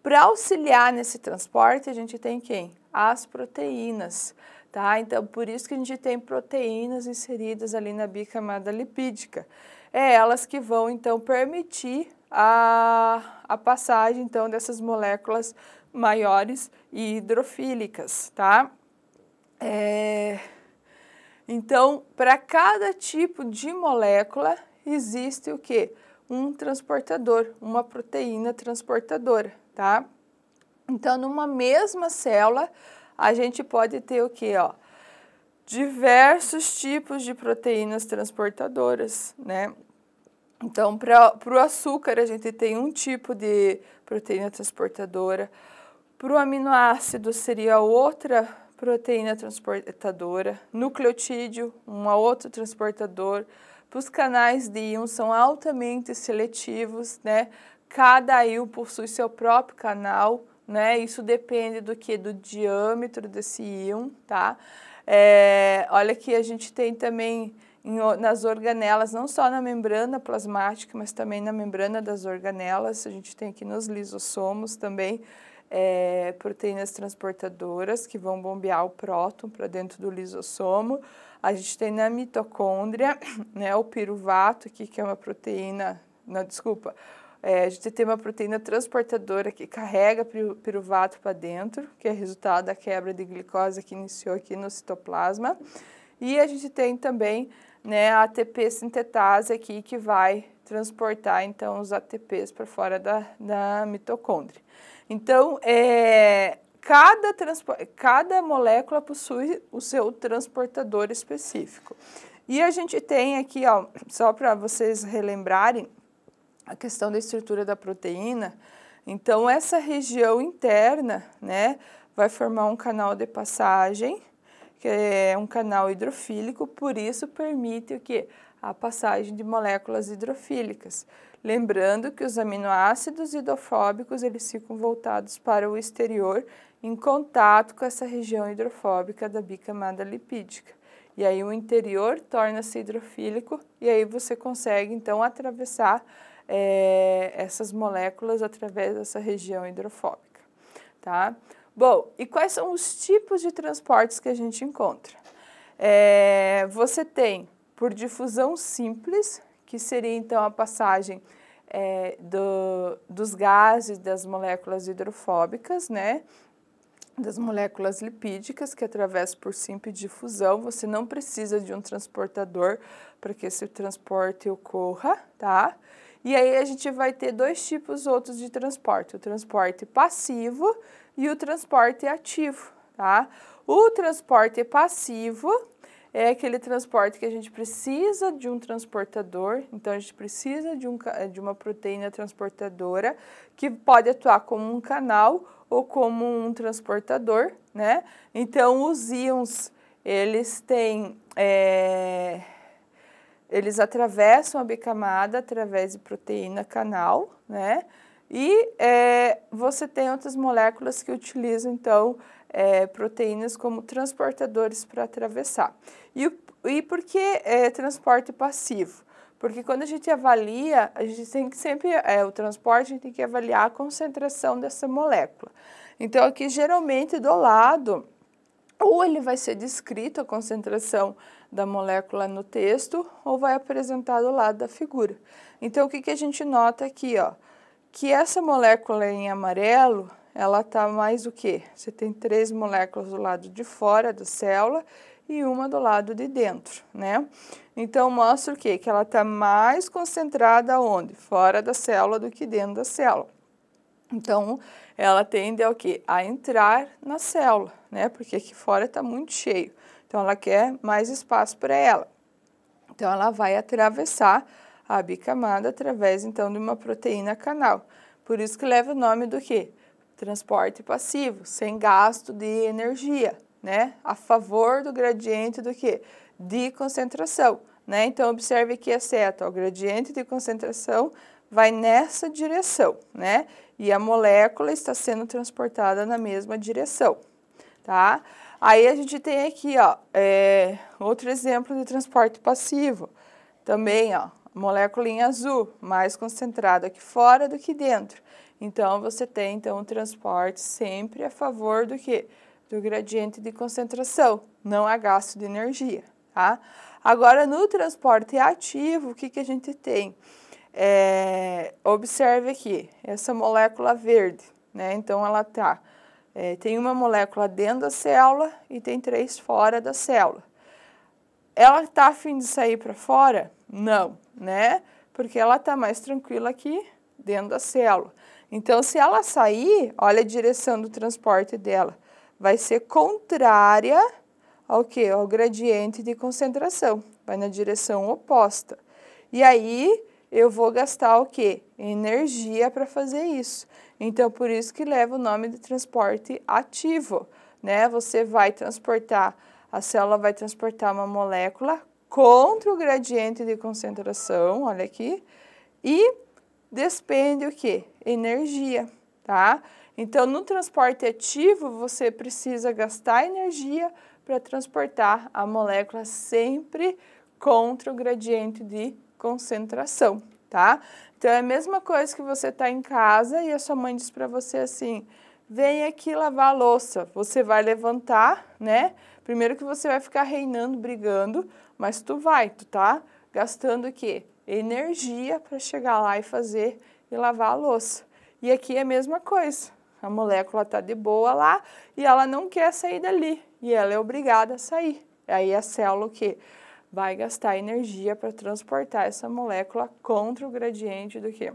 Para auxiliar nesse transporte, a gente tem quem? As proteínas, tá? Então, por isso que a gente tem proteínas inseridas ali na bicamada lipídica. É elas que vão, então, permitir a, a passagem, então, dessas moléculas maiores e hidrofílicas, tá? É... Então, para cada tipo de molécula, existe o que? Um transportador, uma proteína transportadora, tá? Então, numa mesma célula, a gente pode ter o que, ó? Diversos tipos de proteínas transportadoras, né? Então, para o açúcar, a gente tem um tipo de proteína transportadora. Para o aminoácido, seria outra proteína transportadora. Nucleotídeo, um outro transportador. Os canais de íon são altamente seletivos, né? Cada íon possui seu próprio canal, né? Isso depende do que? Do diâmetro desse íon, tá? É, olha que a gente tem também em, nas organelas, não só na membrana plasmática, mas também na membrana das organelas, a gente tem aqui nos lisossomos também, é, proteínas transportadoras que vão bombear o próton para dentro do lisossomo. A gente tem na mitocôndria, *coughs* né, o piruvato aqui, que é uma proteína, não, desculpa, é, a gente tem uma proteína transportadora que carrega piruvato para dentro, que é resultado da quebra de glicose que iniciou aqui no citoplasma. E a gente tem também né, a ATP sintetase aqui que vai transportar então os ATPs para fora da, da mitocôndria. Então, é, cada, cada molécula possui o seu transportador específico. E a gente tem aqui, ó, só para vocês relembrarem, a questão da estrutura da proteína. Então, essa região interna, né, vai formar um canal de passagem, que é um canal hidrofílico, por isso permite o quê? A passagem de moléculas hidrofílicas. Lembrando que os aminoácidos hidrofóbicos eles ficam voltados para o exterior em contato com essa região hidrofóbica da bicamada lipídica. E aí o interior torna-se hidrofílico e aí você consegue então atravessar é, essas moléculas através dessa região hidrofóbica, tá? Bom, e quais são os tipos de transportes que a gente encontra? É, você tem por difusão simples, que seria então a passagem é, do, dos gases das moléculas hidrofóbicas, né, das moléculas lipídicas que através por simples difusão. Você não precisa de um transportador para que esse transporte ocorra, tá? E aí a gente vai ter dois tipos outros de transporte, o transporte passivo e o transporte ativo, tá? O transporte passivo é aquele transporte que a gente precisa de um transportador, então a gente precisa de, um, de uma proteína transportadora que pode atuar como um canal ou como um transportador, né? Então, os íons, eles têm... É, eles atravessam a bicamada através de proteína canal, né? E é, você tem outras moléculas que utilizam, então, é, proteínas como transportadores para atravessar. E, e por que é, transporte passivo? Porque quando a gente avalia, a gente tem que sempre, é, o transporte, a gente tem que avaliar a concentração dessa molécula. Então, aqui, geralmente, do lado, ou ele vai ser descrito a concentração da molécula no texto, ou vai apresentar do lado da figura. Então, o que, que a gente nota aqui, ó? Que essa molécula em amarelo, ela está mais o quê? Você tem três moléculas do lado de fora da célula e uma do lado de dentro, né? Então, mostra o quê? Que ela está mais concentrada onde? Fora da célula do que dentro da célula. Então, ela tende ao quê? A entrar na célula, né? Porque aqui fora está muito cheio. Então, ela quer mais espaço para ela. Então, ela vai atravessar a bicamada através, então, de uma proteína canal. Por isso que leva o nome do quê? Transporte passivo, sem gasto de energia né? A favor do gradiente do que? De concentração, né? Então, observe que a é seta, o gradiente de concentração vai nessa direção, né? E a molécula está sendo transportada na mesma direção, tá? Aí a gente tem aqui, ó, é, outro exemplo de transporte passivo. Também, ó, molécula em azul, mais concentrada aqui fora do que dentro. Então, você tem, então, o transporte sempre a favor do que? do gradiente de concentração, não há gasto de energia, tá? Agora, no transporte ativo, o que, que a gente tem? É, observe aqui, essa molécula verde, né? Então, ela tá, é, tem uma molécula dentro da célula e tem três fora da célula. Ela está afim de sair para fora? Não, né? Porque ela está mais tranquila aqui dentro da célula. Então, se ela sair, olha a direção do transporte dela vai ser contrária ao que? Ao gradiente de concentração, vai na direção oposta. E aí eu vou gastar o que? Energia para fazer isso. Então, por isso que leva o nome de transporte ativo, né? Você vai transportar, a célula vai transportar uma molécula contra o gradiente de concentração, olha aqui, e despende o que? Energia, tá? Então, no transporte ativo, você precisa gastar energia para transportar a molécula sempre contra o gradiente de concentração, tá? Então, é a mesma coisa que você está em casa e a sua mãe diz para você assim, vem aqui lavar a louça. Você vai levantar, né? Primeiro que você vai ficar reinando, brigando, mas tu vai, tu tá gastando o quê? Energia para chegar lá e fazer e lavar a louça. E aqui é a mesma coisa. A molécula está de boa lá e ela não quer sair dali e ela é obrigada a sair. É aí a célula que vai gastar energia para transportar essa molécula contra o gradiente do que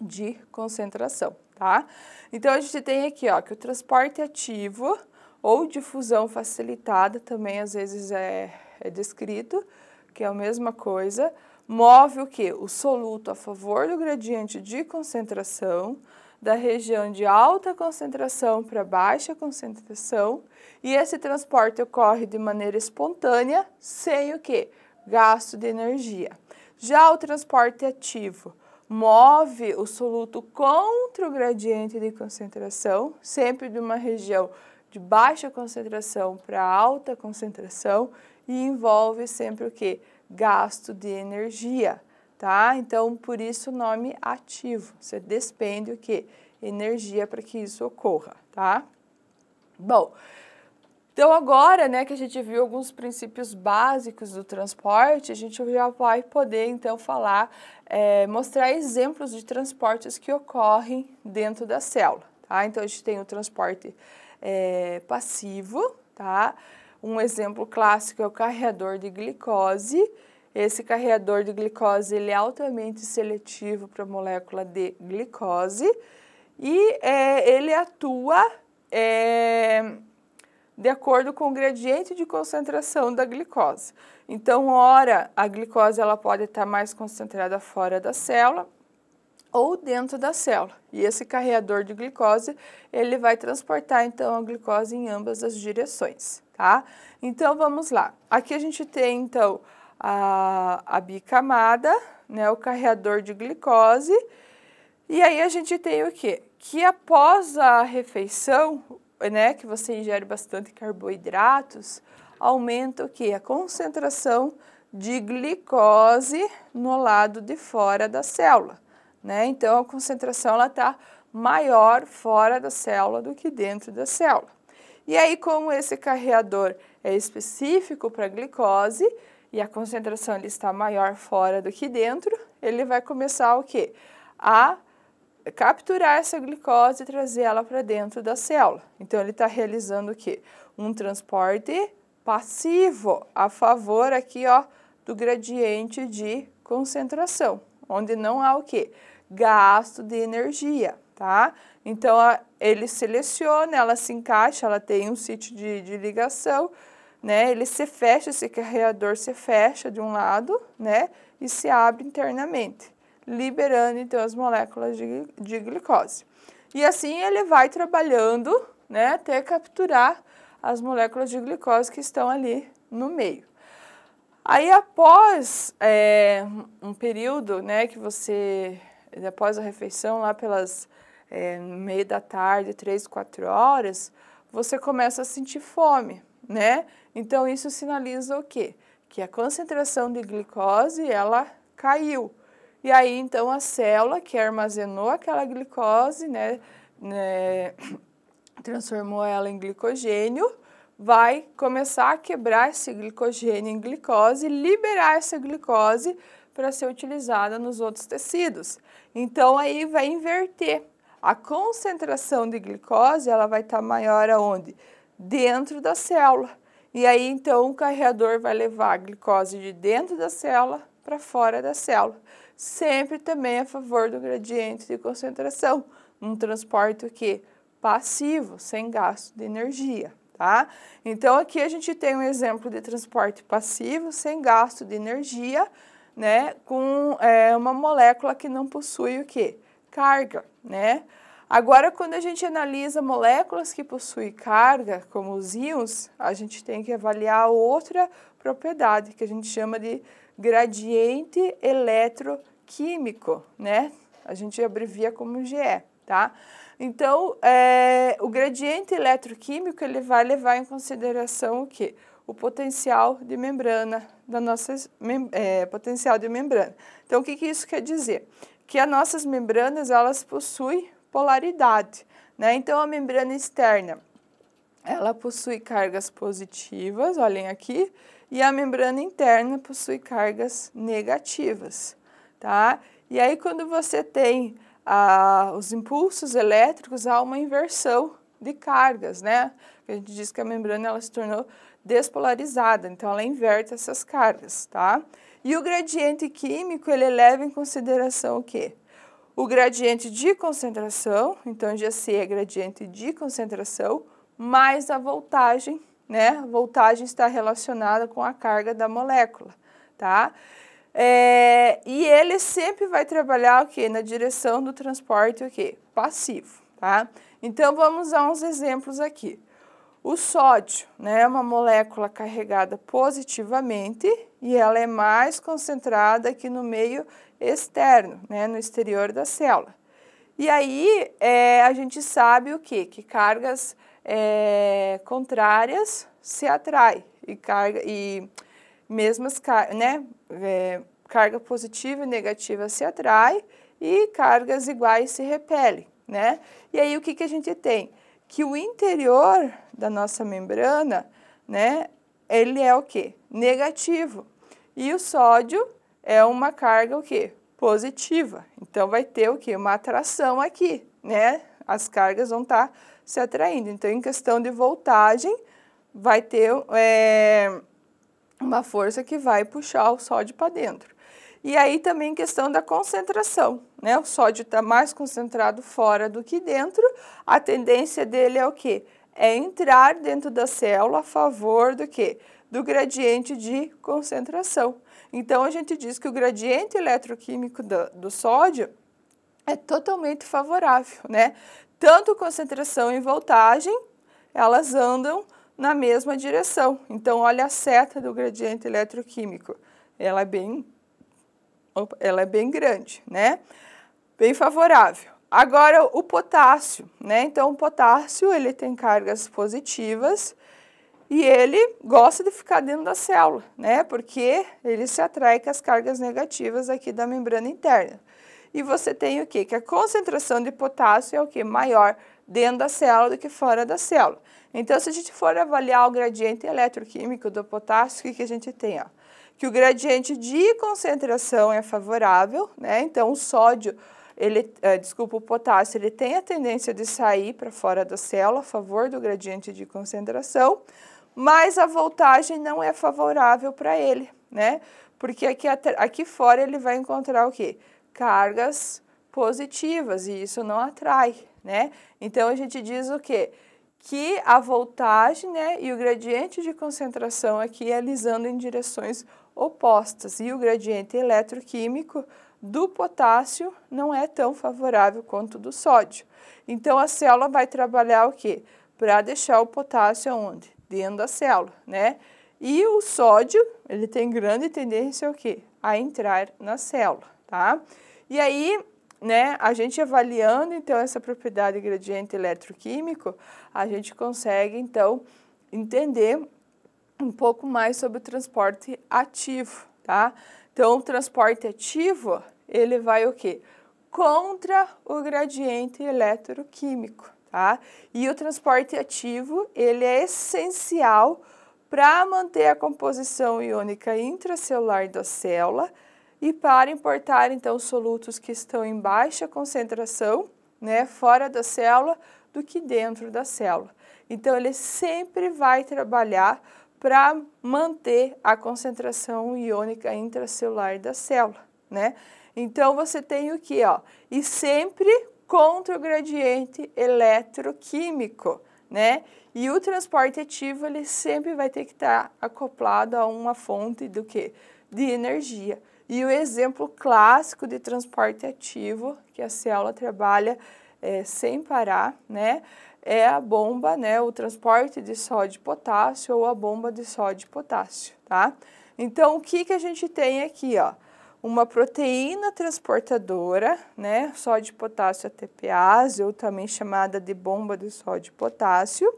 de concentração, tá? Então a gente tem aqui, ó, que o transporte ativo ou difusão facilitada também às vezes é, é descrito, que é a mesma coisa, move o que? O soluto a favor do gradiente de concentração da região de alta concentração para baixa concentração e esse transporte ocorre de maneira espontânea, sem o que? Gasto de energia. Já o transporte ativo move o soluto contra o gradiente de concentração, sempre de uma região de baixa concentração para alta concentração e envolve sempre o que? Gasto de energia tá? Então, por isso o nome ativo. Você despende o que? Energia para que isso ocorra, tá? Bom, então agora, né, que a gente viu alguns princípios básicos do transporte, a gente já vai poder então falar, é, mostrar exemplos de transportes que ocorrem dentro da célula, tá? Então a gente tem o transporte é, passivo, tá? Um exemplo clássico é o carregador de glicose, esse carreador de glicose ele é altamente seletivo para a molécula de glicose e é, ele atua é, de acordo com o gradiente de concentração da glicose. Então, ora, a glicose ela pode estar tá mais concentrada fora da célula, ou dentro da célula. E esse carreador de glicose, ele vai transportar então a glicose em ambas as direções, tá? Então vamos lá. Aqui a gente tem então a, a bicamada, né, o carreador de glicose. E aí a gente tem o quê? Que após a refeição, né, que você ingere bastante carboidratos, aumenta o quê? A concentração de glicose no lado de fora da célula, né? Então a concentração ela está maior fora da célula do que dentro da célula. E aí como esse carreador é específico para glicose, e a concentração ele está maior fora do que dentro, ele vai começar o quê? A capturar essa glicose e trazer ela para dentro da célula. Então ele está realizando o quê? Um transporte passivo a favor aqui ó do gradiente de concentração, onde não há o quê? Gasto de energia, tá? Então ele seleciona, ela se encaixa, ela tem um sítio de, de ligação, né? Ele se fecha, esse carreador se fecha de um lado, né? E se abre internamente, liberando então as moléculas de, de glicose. E assim ele vai trabalhando, né? Até capturar as moléculas de glicose que estão ali no meio. Aí após é, um período, né, que você, após a refeição, lá pelas é, da tarde, três, quatro horas, você começa a sentir fome, né? Então isso sinaliza o quê? Que a concentração de glicose ela caiu. E aí então a célula que armazenou aquela glicose, né, né *coughs* transformou ela em glicogênio, vai começar a quebrar esse glicogênio em glicose, liberar essa glicose para ser utilizada nos outros tecidos. Então aí vai inverter. A concentração de glicose ela vai estar tá maior aonde? Dentro da célula. E aí então o carreador vai levar a glicose de dentro da célula para fora da célula, sempre também a favor do gradiente de concentração, um transporte que passivo, sem gasto de energia, tá? Então aqui a gente tem um exemplo de transporte passivo sem gasto de energia, né, com é, uma molécula que não possui o que carga, né? Agora, quando a gente analisa moléculas que possuem carga, como os íons, a gente tem que avaliar outra propriedade, que a gente chama de gradiente eletroquímico, né? A gente abrevia como GE, tá? Então, é, o gradiente eletroquímico, ele vai levar em consideração o quê? O potencial de membrana da nossa é, potencial de membrana. Então, o que, que isso quer dizer? Que as nossas membranas elas possuem polaridade. Né? Então, a membrana externa, ela possui cargas positivas, olhem aqui, e a membrana interna possui cargas negativas, tá? E aí, quando você tem ah, os impulsos elétricos, há uma inversão de cargas, né? A gente diz que a membrana ela se tornou despolarizada, então ela inverte essas cargas, tá? E o gradiente químico, ele leva em consideração o quê? O gradiente de concentração, então se é gradiente de concentração, mais a voltagem, né? A voltagem está relacionada com a carga da molécula, tá? É, e ele sempre vai trabalhar o que? Na direção do transporte o que? Passivo, tá? Então vamos a uns exemplos aqui. O sódio né, é uma molécula carregada positivamente e ela é mais concentrada aqui no meio externo, né, no exterior da célula. E aí é, a gente sabe o que? Que cargas é, contrárias se atraem e, carga, e mesmas né, é, carga positiva e negativa se atrai e cargas iguais se repelem, né? E aí o que, que a gente tem? que o interior da nossa membrana, né, ele é o quê? Negativo. E o sódio é uma carga o quê? Positiva. Então vai ter o quê? Uma atração aqui, né? As cargas vão estar tá se atraindo. Então em questão de voltagem, vai ter é, uma força que vai puxar o sódio para dentro. E aí também questão da concentração, né? O sódio está mais concentrado fora do que dentro, a tendência dele é o quê? É entrar dentro da célula a favor do quê? Do gradiente de concentração. Então, a gente diz que o gradiente eletroquímico do, do sódio é totalmente favorável, né? Tanto concentração e voltagem, elas andam na mesma direção. Então, olha a seta do gradiente eletroquímico. Ela é bem ela é bem grande, né? Bem favorável. Agora o potássio, né? Então o potássio ele tem cargas positivas e ele gosta de ficar dentro da célula, né? Porque ele se atrai com as cargas negativas aqui da membrana interna. E você tem o que? Que a concentração de potássio é o que Maior dentro da célula do que fora da célula. Então, se a gente for avaliar o gradiente eletroquímico do potássio, o que, que a gente tem? Ó? que o gradiente de concentração é favorável, né? Então o sódio, ele, é, desculpa, o potássio, ele tem a tendência de sair para fora da célula a favor do gradiente de concentração, mas a voltagem não é favorável para ele, né? Porque aqui, aqui fora ele vai encontrar o quê? Cargas positivas e isso não atrai, né? Então a gente diz o quê? Que a voltagem né, e o gradiente de concentração aqui é alisando em direções opostas e o gradiente eletroquímico do potássio não é tão favorável quanto do sódio. Então a célula vai trabalhar o quê? Para deixar o potássio onde? Dentro da célula, né? E o sódio, ele tem grande tendência ao quê? A entrar na célula, tá? E aí, né, a gente avaliando então essa propriedade gradiente eletroquímico, a gente consegue então entender um pouco mais sobre o transporte ativo, tá? Então, o transporte ativo, ele vai o quê? Contra o gradiente eletroquímico, tá? E o transporte ativo, ele é essencial para manter a composição iônica intracelular da célula e para importar, então, solutos que estão em baixa concentração, né, fora da célula, do que dentro da célula. Então, ele sempre vai trabalhar para manter a concentração iônica intracelular da célula, né? Então você tem o que, ó, e sempre contra o gradiente eletroquímico, né? E o transporte ativo ele sempre vai ter que estar tá acoplado a uma fonte do que, de energia. E o exemplo clássico de transporte ativo que a célula trabalha é, sem parar, né? é a bomba, né, o transporte de sódio e potássio ou a bomba de sódio e potássio, tá? Então, o que, que a gente tem aqui, ó? Uma proteína transportadora, né, sódio e potássio ATPase, ou também chamada de bomba de sódio e potássio.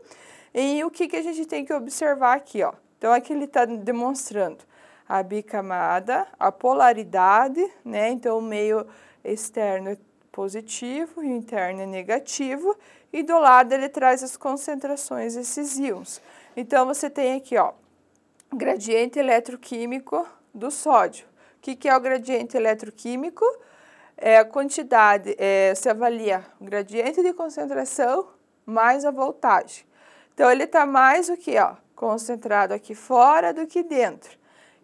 E o que, que a gente tem que observar aqui, ó? Então, aqui ele está demonstrando a bicamada, a polaridade, né? Então, o meio externo é positivo e o interno é negativo e do lado ele traz as concentrações desses íons. Então, você tem aqui, ó, gradiente eletroquímico do sódio. O que, que é o gradiente eletroquímico? É a quantidade, é, você avalia o gradiente de concentração mais a voltagem. Então, ele está mais o que, ó, concentrado aqui fora do que dentro.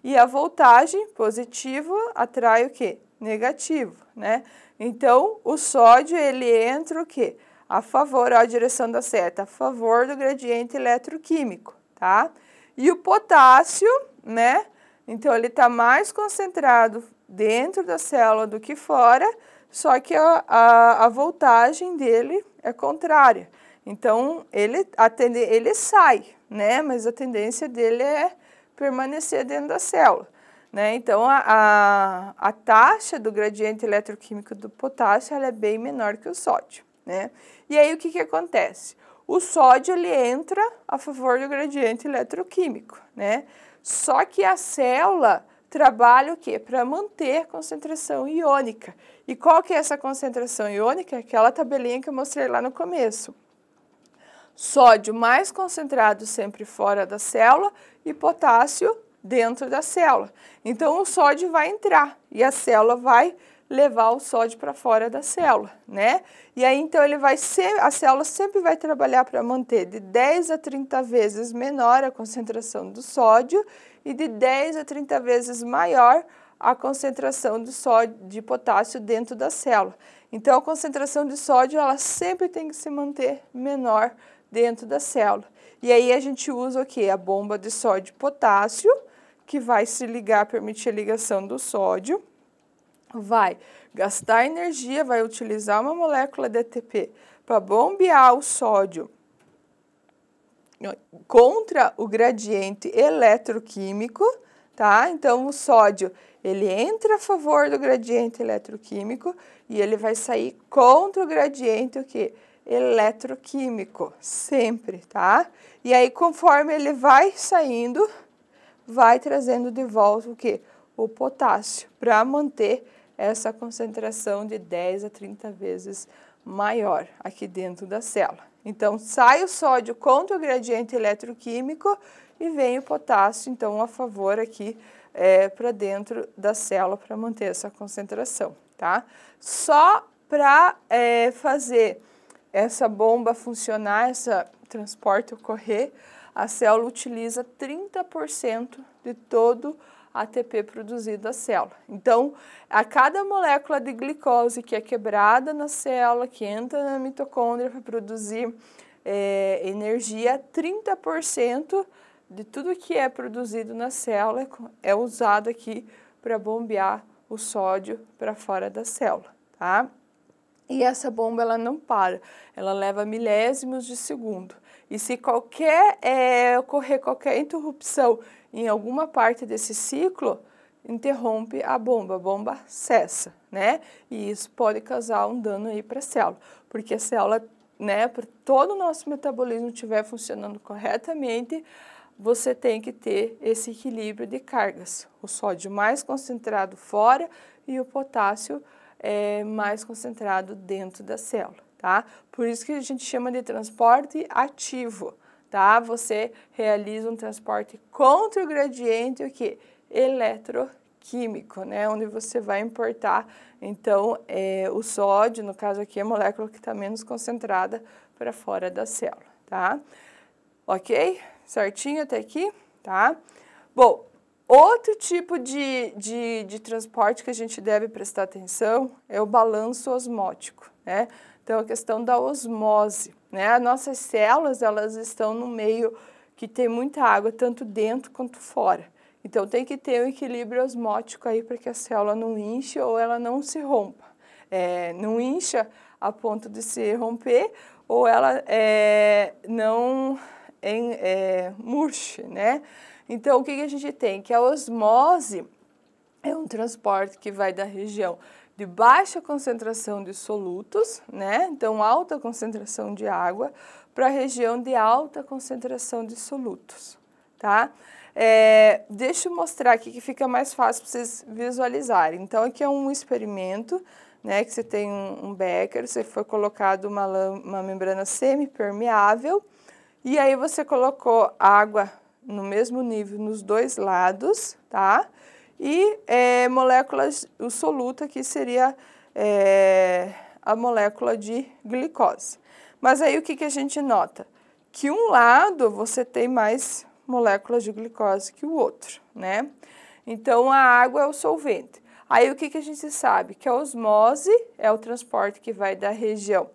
E a voltagem positivo atrai o que? Negativo, né? Então, o sódio, ele entra o que? a favor, ó, a direção da seta, a favor do gradiente eletroquímico, tá? E o potássio, né? Então, ele está mais concentrado dentro da célula do que fora, só que a, a, a voltagem dele é contrária. Então, ele, atende, ele sai, né? Mas a tendência dele é permanecer dentro da célula. Né? Então, a, a, a taxa do gradiente eletroquímico do potássio é bem menor que o sódio né? E aí o que, que acontece? O sódio ele entra a favor do gradiente eletroquímico, né? Só que a célula trabalha o quê? Para manter a concentração iônica. E qual que é essa concentração iônica? Aquela tabelinha que eu mostrei lá no começo. Sódio mais concentrado sempre fora da célula e potássio dentro da célula. Então o sódio vai entrar e a célula vai levar o sódio para fora da célula, né? E aí então ele vai ser, a célula sempre vai trabalhar para manter de 10 a 30 vezes menor a concentração do sódio e de 10 a 30 vezes maior a concentração do sódio, de potássio dentro da célula. Então a concentração de sódio ela sempre tem que se manter menor dentro da célula. E aí a gente usa o que? A bomba de sódio e potássio, que vai se ligar, permitir a ligação do sódio vai gastar energia, vai utilizar uma molécula de ATP para bombear o sódio contra o gradiente eletroquímico, tá? Então o sódio ele entra a favor do gradiente eletroquímico e ele vai sair contra o gradiente o que eletroquímico sempre, tá? E aí conforme ele vai saindo, vai trazendo de volta o que o potássio para manter essa concentração de 10 a 30 vezes maior aqui dentro da célula. Então, sai o sódio contra o gradiente eletroquímico e vem o potássio, então, a favor aqui é, para dentro da célula para manter essa concentração, tá? Só para é, fazer essa bomba funcionar, esse transporte ocorrer, a célula utiliza 30% de todo o ATP produzido da célula. Então, a cada molécula de glicose que é quebrada na célula, que entra na mitocôndria para produzir é, energia, 30% de tudo que é produzido na célula é usado aqui para bombear o sódio para fora da célula, tá? E essa bomba ela não para, ela leva milésimos de segundo. E se qualquer é, ocorrer qualquer interrupção em alguma parte desse ciclo, interrompe a bomba, a bomba cessa, né? E isso pode causar um dano aí para a célula, porque a célula, né, para todo o nosso metabolismo estiver funcionando corretamente, você tem que ter esse equilíbrio de cargas, o sódio mais concentrado fora e o potássio é, mais concentrado dentro da célula, tá? Por isso que a gente chama de transporte ativo, tá? Você realiza um transporte contra o gradiente, o que? Eletroquímico, né? Onde você vai importar, então, é, o sódio, no caso aqui, a molécula que está menos concentrada para fora da célula, tá? Ok? Certinho até aqui, tá? Bom, outro tipo de, de, de transporte que a gente deve prestar atenção é o balanço osmótico né? Então, a questão da osmose, né? As nossas células, elas estão no meio que tem muita água, tanto dentro quanto fora. Então, tem que ter um equilíbrio osmótico aí para que a célula não inche ou ela não se rompa. É, não incha a ponto de se romper ou ela é, não em, é, murche, né? Então, o que, que a gente tem? Que a osmose é um transporte que vai da região de baixa concentração de solutos, né? Então, alta concentração de água, para a região de alta concentração de solutos, tá? É, deixa eu mostrar aqui que fica mais fácil para vocês visualizarem. Então, aqui é um experimento, né? Que você tem um, um becker, você foi colocado uma, uma membrana semipermeável, e aí você colocou água no mesmo nível nos dois lados, tá? Tá? E é, moléculas, o soluto aqui seria é, a molécula de glicose. Mas aí o que, que a gente nota? Que um lado você tem mais moléculas de glicose que o outro, né? Então a água é o solvente. Aí o que, que a gente sabe? Que a osmose é o transporte que vai da região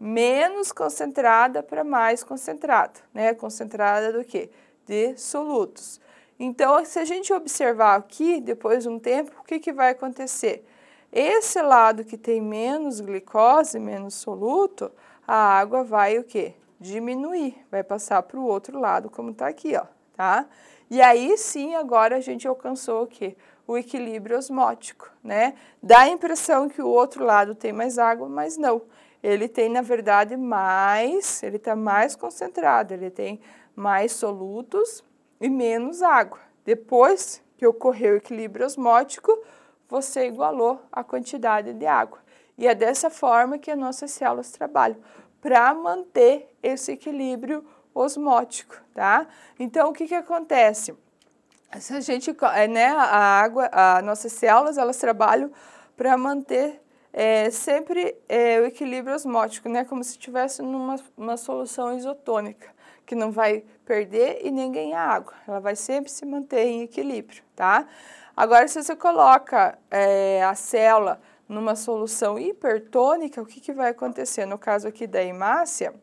menos concentrada para mais concentrada, né? Concentrada do que? De solutos. Então, se a gente observar aqui, depois de um tempo, o que, que vai acontecer? Esse lado que tem menos glicose, menos soluto, a água vai o quê? Diminuir, vai passar para o outro lado, como está aqui, ó, tá? E aí sim, agora a gente alcançou o quê? O equilíbrio osmótico, né? Dá a impressão que o outro lado tem mais água, mas não. Ele tem, na verdade, mais, ele está mais concentrado, ele tem mais solutos e menos água. Depois que ocorreu o equilíbrio osmótico, você igualou a quantidade de água. E é dessa forma que as nossas células trabalham, para manter esse equilíbrio osmótico, tá? Então, o que, que acontece? Se a gente, eh, né, a água, as nossas células, elas trabalham para manter é, sempre é, o equilíbrio osmótico, né, como se estivesse numa uma solução isotônica que não vai perder e nem ganhar água. Ela vai sempre se manter em equilíbrio, tá? Agora, se você coloca é, a célula numa solução hipertônica, o que, que vai acontecer? No caso aqui da hemácia,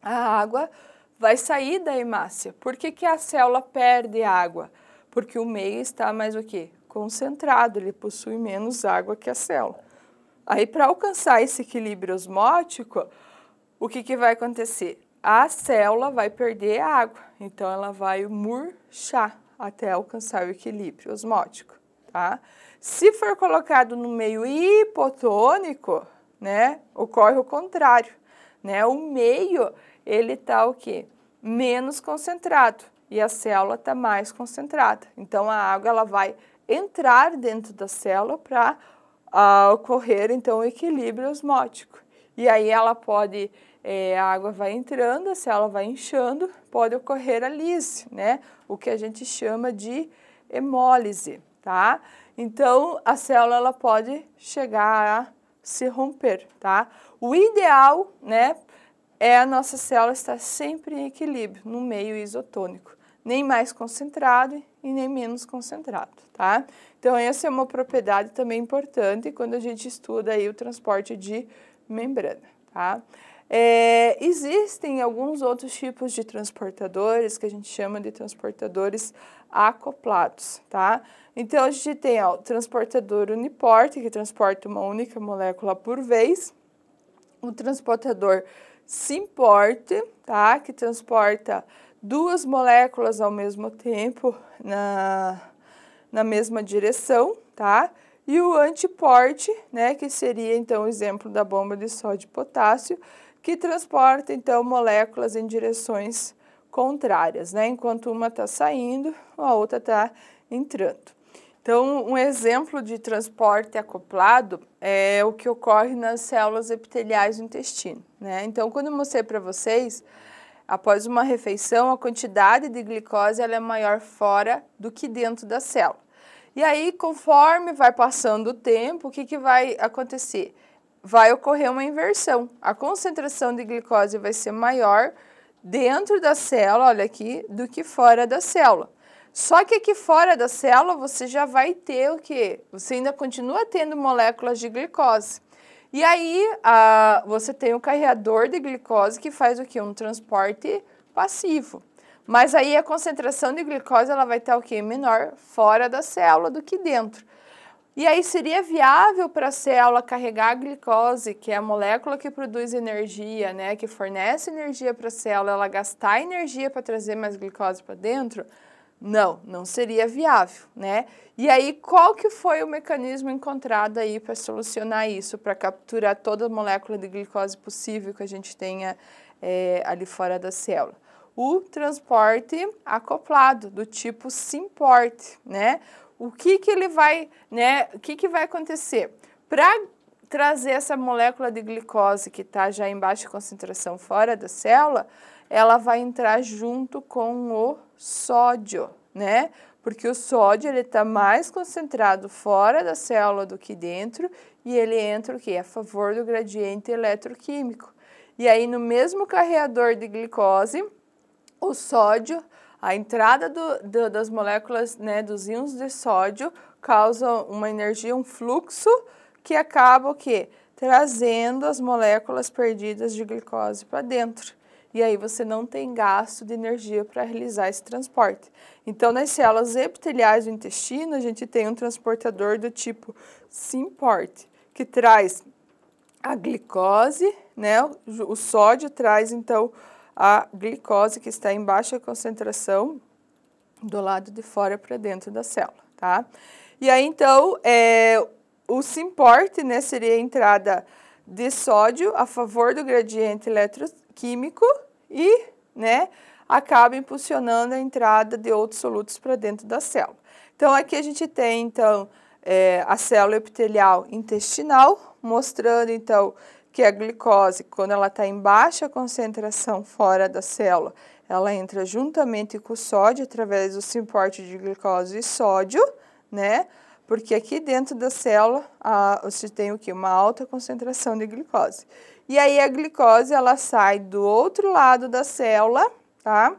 a água vai sair da hemácia. Por que, que a célula perde água? Porque o meio está mais o quê? Concentrado, ele possui menos água que a célula. Aí, para alcançar esse equilíbrio osmótico, o que, que vai acontecer? a célula vai perder água, então ela vai murchar até alcançar o equilíbrio osmótico, tá? Se for colocado no meio hipotônico, né, ocorre o contrário, né? O meio, ele tá o quê? Menos concentrado e a célula tá mais concentrada. Então a água ela vai entrar dentro da célula para uh, ah, ocorrer então o equilíbrio osmótico. E aí ela pode é, a água vai entrando, a célula vai inchando, pode ocorrer a lise, né? O que a gente chama de hemólise, tá? Então, a célula ela pode chegar a se romper, tá? O ideal, né, é a nossa célula estar sempre em equilíbrio, no meio isotônico, nem mais concentrado e nem menos concentrado, tá? Então, essa é uma propriedade também importante quando a gente estuda aí o transporte de membrana, tá? É, existem alguns outros tipos de transportadores que a gente chama de transportadores acoplados, tá? Então a gente tem ó, o transportador uniporte, que transporta uma única molécula por vez, o transportador simporte, tá? Que transporta duas moléculas ao mesmo tempo na, na mesma direção, tá? E o antiporte, né, que seria então o exemplo da bomba de sódio e potássio, que transporta então moléculas em direções contrárias, né? Enquanto uma está saindo, a outra está entrando. Então, um exemplo de transporte acoplado é o que ocorre nas células epiteliais do intestino. Né? Então, quando eu mostrei para vocês, após uma refeição, a quantidade de glicose ela é maior fora do que dentro da célula. E aí, conforme vai passando o tempo, o que, que vai acontecer? vai ocorrer uma inversão. A concentração de glicose vai ser maior dentro da célula, olha aqui, do que fora da célula. Só que aqui fora da célula você já vai ter o que? Você ainda continua tendo moléculas de glicose. E aí a, você tem o um carreador de glicose que faz o quê? Um transporte passivo. Mas aí a concentração de glicose ela vai estar o que? Menor fora da célula do que dentro. E aí seria viável para a célula carregar a glicose, que é a molécula que produz energia, né, que fornece energia para a célula, ela gastar energia para trazer mais glicose para dentro? Não, não seria viável, né? E aí qual que foi o mecanismo encontrado aí para solucionar isso, para capturar toda a molécula de glicose possível que a gente tenha é, ali fora da célula? o transporte acoplado, do tipo SIMPORT, né? o que, que ele vai, né, o que, que vai acontecer? Para trazer essa molécula de glicose que está já em baixa concentração fora da célula, ela vai entrar junto com o sódio, né? Porque o sódio ele está mais concentrado fora da célula do que dentro e ele entra o quê? A favor do gradiente eletroquímico. E aí no mesmo carreador de glicose, o sódio a entrada do, do, das moléculas né, dos íons de sódio causa uma energia, um fluxo que acaba o quê? Trazendo as moléculas perdidas de glicose para dentro. E aí você não tem gasto de energia para realizar esse transporte. Então, nas células epiteliais do intestino, a gente tem um transportador do tipo Simport, que traz a glicose, né? O sódio traz, então, a glicose que está em baixa concentração do lado de fora para dentro da célula, tá? E aí, então, é, o simporte, né, seria a entrada de sódio a favor do gradiente eletroquímico e, né, acaba impulsionando a entrada de outros solutos para dentro da célula. Então, aqui a gente tem, então, é, a célula epitelial intestinal, mostrando, então, que é a glicose, quando ela está em baixa concentração fora da célula, ela entra juntamente com o sódio através do suporte de glicose e sódio, né? Porque aqui dentro da célula a, você tem o que? Uma alta concentração de glicose. E aí a glicose ela sai do outro lado da célula, tá?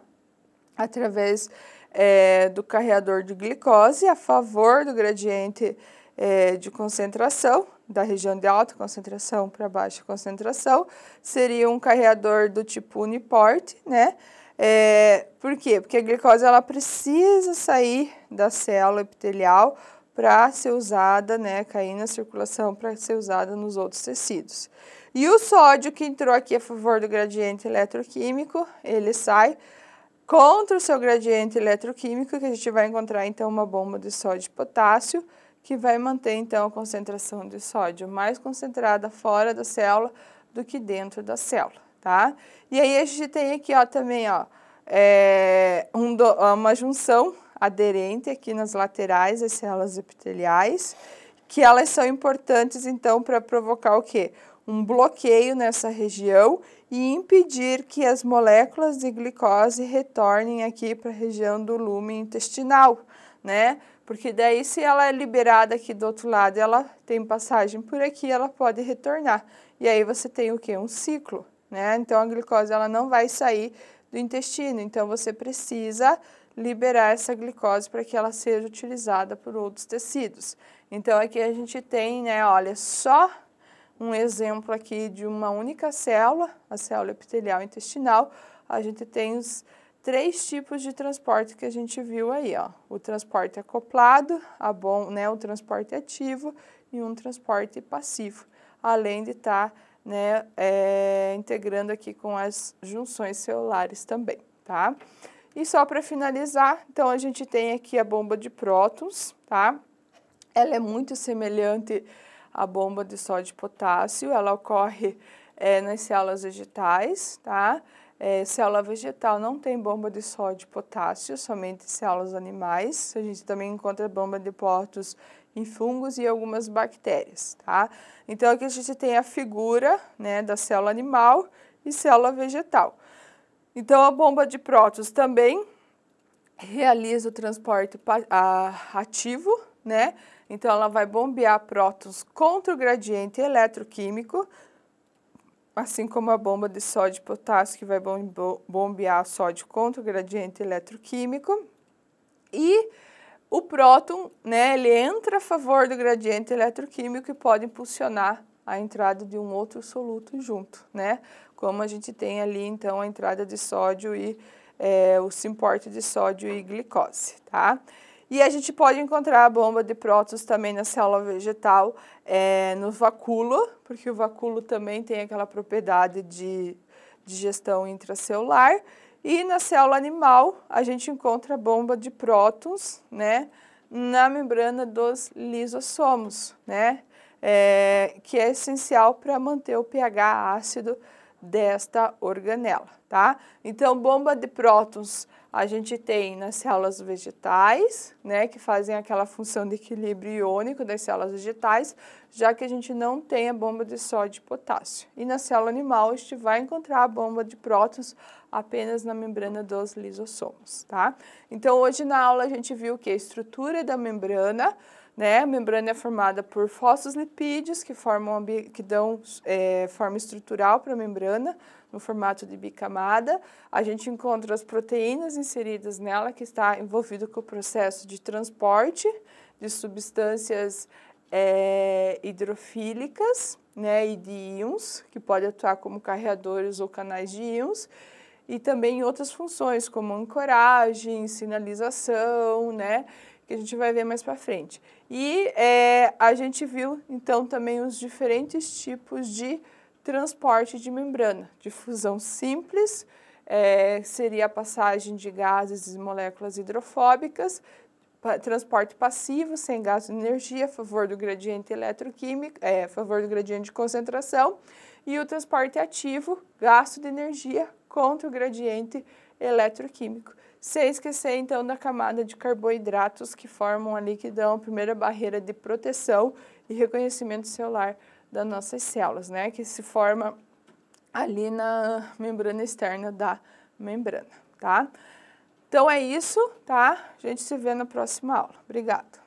Através é, do carreador de glicose a favor do gradiente é, de concentração, da região de alta concentração para baixa concentração, seria um carreador do tipo uniporte, né? É, por quê? Porque a glicose ela precisa sair da célula epitelial para ser usada, né, cair na circulação para ser usada nos outros tecidos. E o sódio que entrou aqui a favor do gradiente eletroquímico, ele sai contra o seu gradiente eletroquímico, que a gente vai encontrar então uma bomba de sódio e potássio, que vai manter então a concentração de sódio mais concentrada fora da célula do que dentro da célula, tá? E aí a gente tem aqui, ó, também, ó, é, um do, uma junção aderente aqui nas laterais das células epiteliais, que elas são importantes então para provocar o quê? Um bloqueio nessa região e impedir que as moléculas de glicose retornem aqui para a região do lume intestinal né? Porque daí se ela é liberada aqui do outro lado, ela tem passagem por aqui, ela pode retornar. E aí você tem o que? Um ciclo, né? Então a glicose ela não vai sair do intestino, então você precisa liberar essa glicose para que ela seja utilizada por outros tecidos. Então aqui a gente tem, né, olha, só um exemplo aqui de uma única célula, a célula epitelial intestinal, a gente tem os três tipos de transporte que a gente viu aí, ó. O transporte acoplado, a bom, né, o transporte ativo e um transporte passivo, além de estar tá, né, é, integrando aqui com as junções celulares também, tá? E só para finalizar, então a gente tem aqui a bomba de prótons, tá? Ela é muito semelhante à bomba de sódio e potássio, ela ocorre é, nas células vegetais, tá? é, célula vegetal não tem bomba de sódio e potássio, somente células animais. A gente também encontra bomba de prótons em fungos e algumas bactérias, tá? Então aqui a gente tem a figura né, da célula animal e célula vegetal. Então a bomba de prótons também realiza o transporte ativo, né? Então ela vai bombear prótons contra o gradiente eletroquímico assim como a bomba de sódio e potássio que vai bombear sódio contra o gradiente eletroquímico. E o próton, né, ele entra a favor do gradiente eletroquímico e pode impulsionar a entrada de um outro soluto junto, né? Como a gente tem ali, então, a entrada de sódio e é, o simporte de sódio e glicose, tá? E a gente pode encontrar a bomba de prótons também na célula vegetal, é, no vacúolo, porque o vacúolo também tem aquela propriedade de digestão intracelular. E na célula animal, a gente encontra a bomba de prótons, né, na membrana dos lisossomos, né, é, que é essencial para manter o pH ácido desta organela, tá? Então, bomba de prótons a gente tem nas células vegetais, né, que fazem aquela função de equilíbrio iônico das células vegetais, já que a gente não tem a bomba de sódio e potássio. E na célula animal, a gente vai encontrar a bomba de prótons apenas na membrana dos lisossomos, tá? Então, hoje na aula a gente viu que a estrutura da membrana, né? A membrana é formada por lipídios que, formam, que dão é, forma estrutural para a membrana, no formato de bicamada. A gente encontra as proteínas inseridas nela, que está envolvido com o processo de transporte de substâncias é, hidrofílicas né, e de íons, que pode atuar como carreadores ou canais de íons, e também outras funções, como ancoragem, sinalização, né? que a gente vai ver mais para frente. E é, a gente viu, então, também os diferentes tipos de transporte de membrana. difusão simples, é, seria a passagem de gases e moléculas hidrofóbicas, pa transporte passivo, sem gasto de energia, a favor do gradiente eletroquímico, é, a favor do gradiente de concentração, e o transporte ativo, gasto de energia contra o gradiente eletroquímico sem esquecer, então, da camada de carboidratos que formam ali, que dão a primeira barreira de proteção e reconhecimento celular das nossas células, né? Que se forma ali na membrana externa da membrana, tá? Então é isso, tá? A gente se vê na próxima aula. Obrigado.